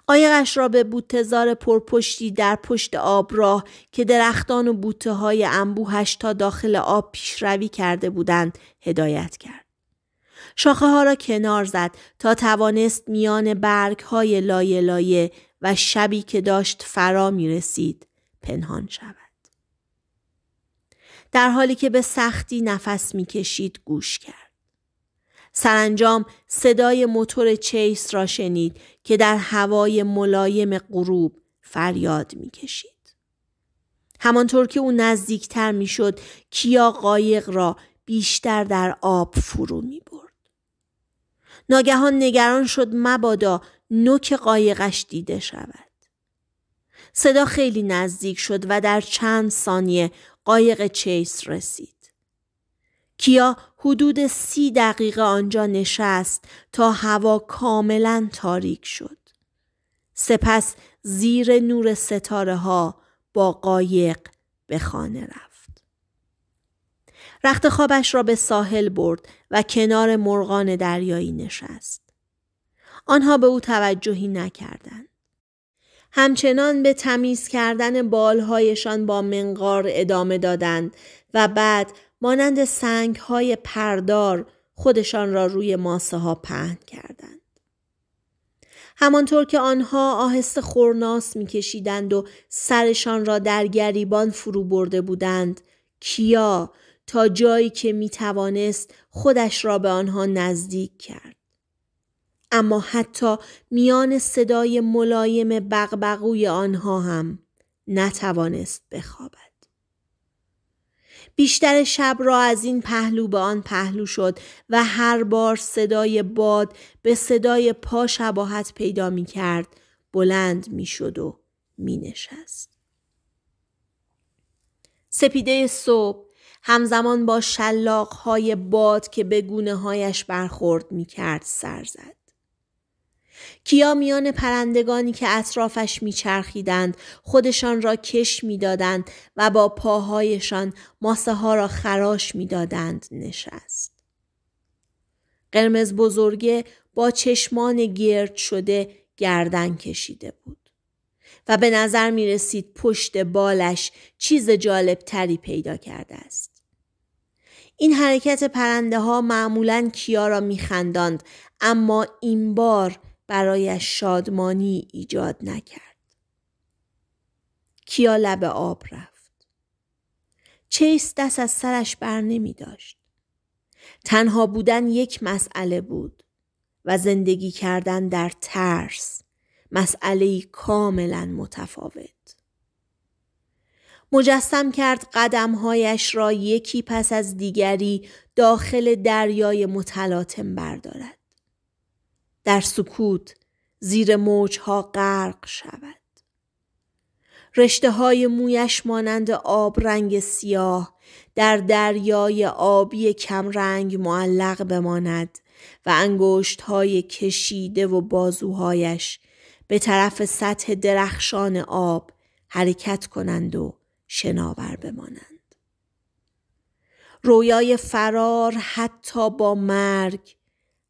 [SPEAKER 1] قایقش را به بوتزار پرپشتی در پشت آب راه که درختان و بوته های انبوهش تا داخل آب پیشروی کرده بودند هدایت کرد. شاخه ها را کنار زد تا توانست میان برگ های لایه لایه و شبی که داشت فرا می رسید پنهان شود. در حالی که به سختی نفس میکشید گوش کرد. سرانجام صدای موتور چیس را شنید که در هوای ملایم غروب فریاد میکشید. همانطور که او نزدیکتر میشد کیا قایق را بیشتر در آب فرو می برد. ناگهان نگران شد مبادا نوک قایقش دیده شود. صدا خیلی نزدیک شد و در چند ثانیه قایق چیس رسید. کیا حدود سی دقیقه آنجا نشست تا هوا کاملا تاریک شد. سپس زیر نور ستاره ها با قایق به خانه رفت. رخت خوابش را به ساحل برد و کنار مرغان دریایی نشست. آنها به او توجهی نکردند. همچنان به تمیز کردن بالهایشان با منقار ادامه دادند و بعد مانند سنگهای پردار خودشان را روی ماسه ها پهن کردند. همانطور که آنها آهسته خورناس میکشیدند و سرشان را در گریبان فرو برده بودند کیا تا جایی که می توانست خودش را به آنها نزدیک کرد. اما حتی میان صدای ملایم بغبغوی آنها هم نتوانست بخوابد. بیشتر شب را از این پهلو به آن پهلو شد و هر بار صدای باد به صدای پا شباهت پیدا می کرد بلند می شد و می نشست. سپیده صبح همزمان با شلاق های باد که به گونه هایش برخورد می کرد سر زد. کیا میان پرندگانی که اطرافش میچرخیدند خودشان را کش میدادند و با پاهایشان ماسه ها را خراش میدادند نشست قرمز بزرگه با چشمان گرد شده گردن کشیده بود و به نظر می رسید پشت بالش چیز جالب تری پیدا کرده است. این حرکت پرنده ها معمولا کیا را خندند اما این بار برای شادمانی ایجاد نکرد. کیا لب آب رفت. چیس دست از سرش بر نمی داشت. تنها بودن یک مسئله بود و زندگی کردن در ترس مسئله کاملا متفاوت. مجسم کرد قدمهایش را یکی پس از دیگری داخل دریای متلاطم بردارد. در سکوت زیر موجها غرق شود. رشته های مویش مانند آب رنگ سیاه در دریای آبی کمرنگ معلق بماند و انگشت های کشیده و بازوهایش به طرف سطح درخشان آب حرکت کنند و شناور بمانند. رویای فرار حتی با مرگ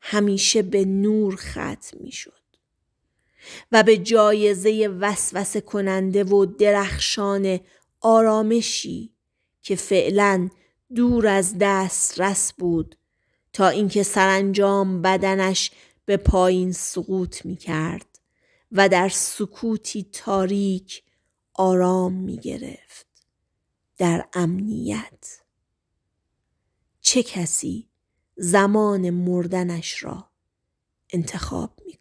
[SPEAKER 1] همیشه به نور ختم میشد شد و به جایزه وسوسه کننده و درخشان آرامشی که فعلا دور از دسترس بود تا اینکه سرانجام بدنش به پایین سقوط می کرد و در سکوتی تاریک آرام می گرفت. در امنیت چه کسی زمان مردنش را انتخاب می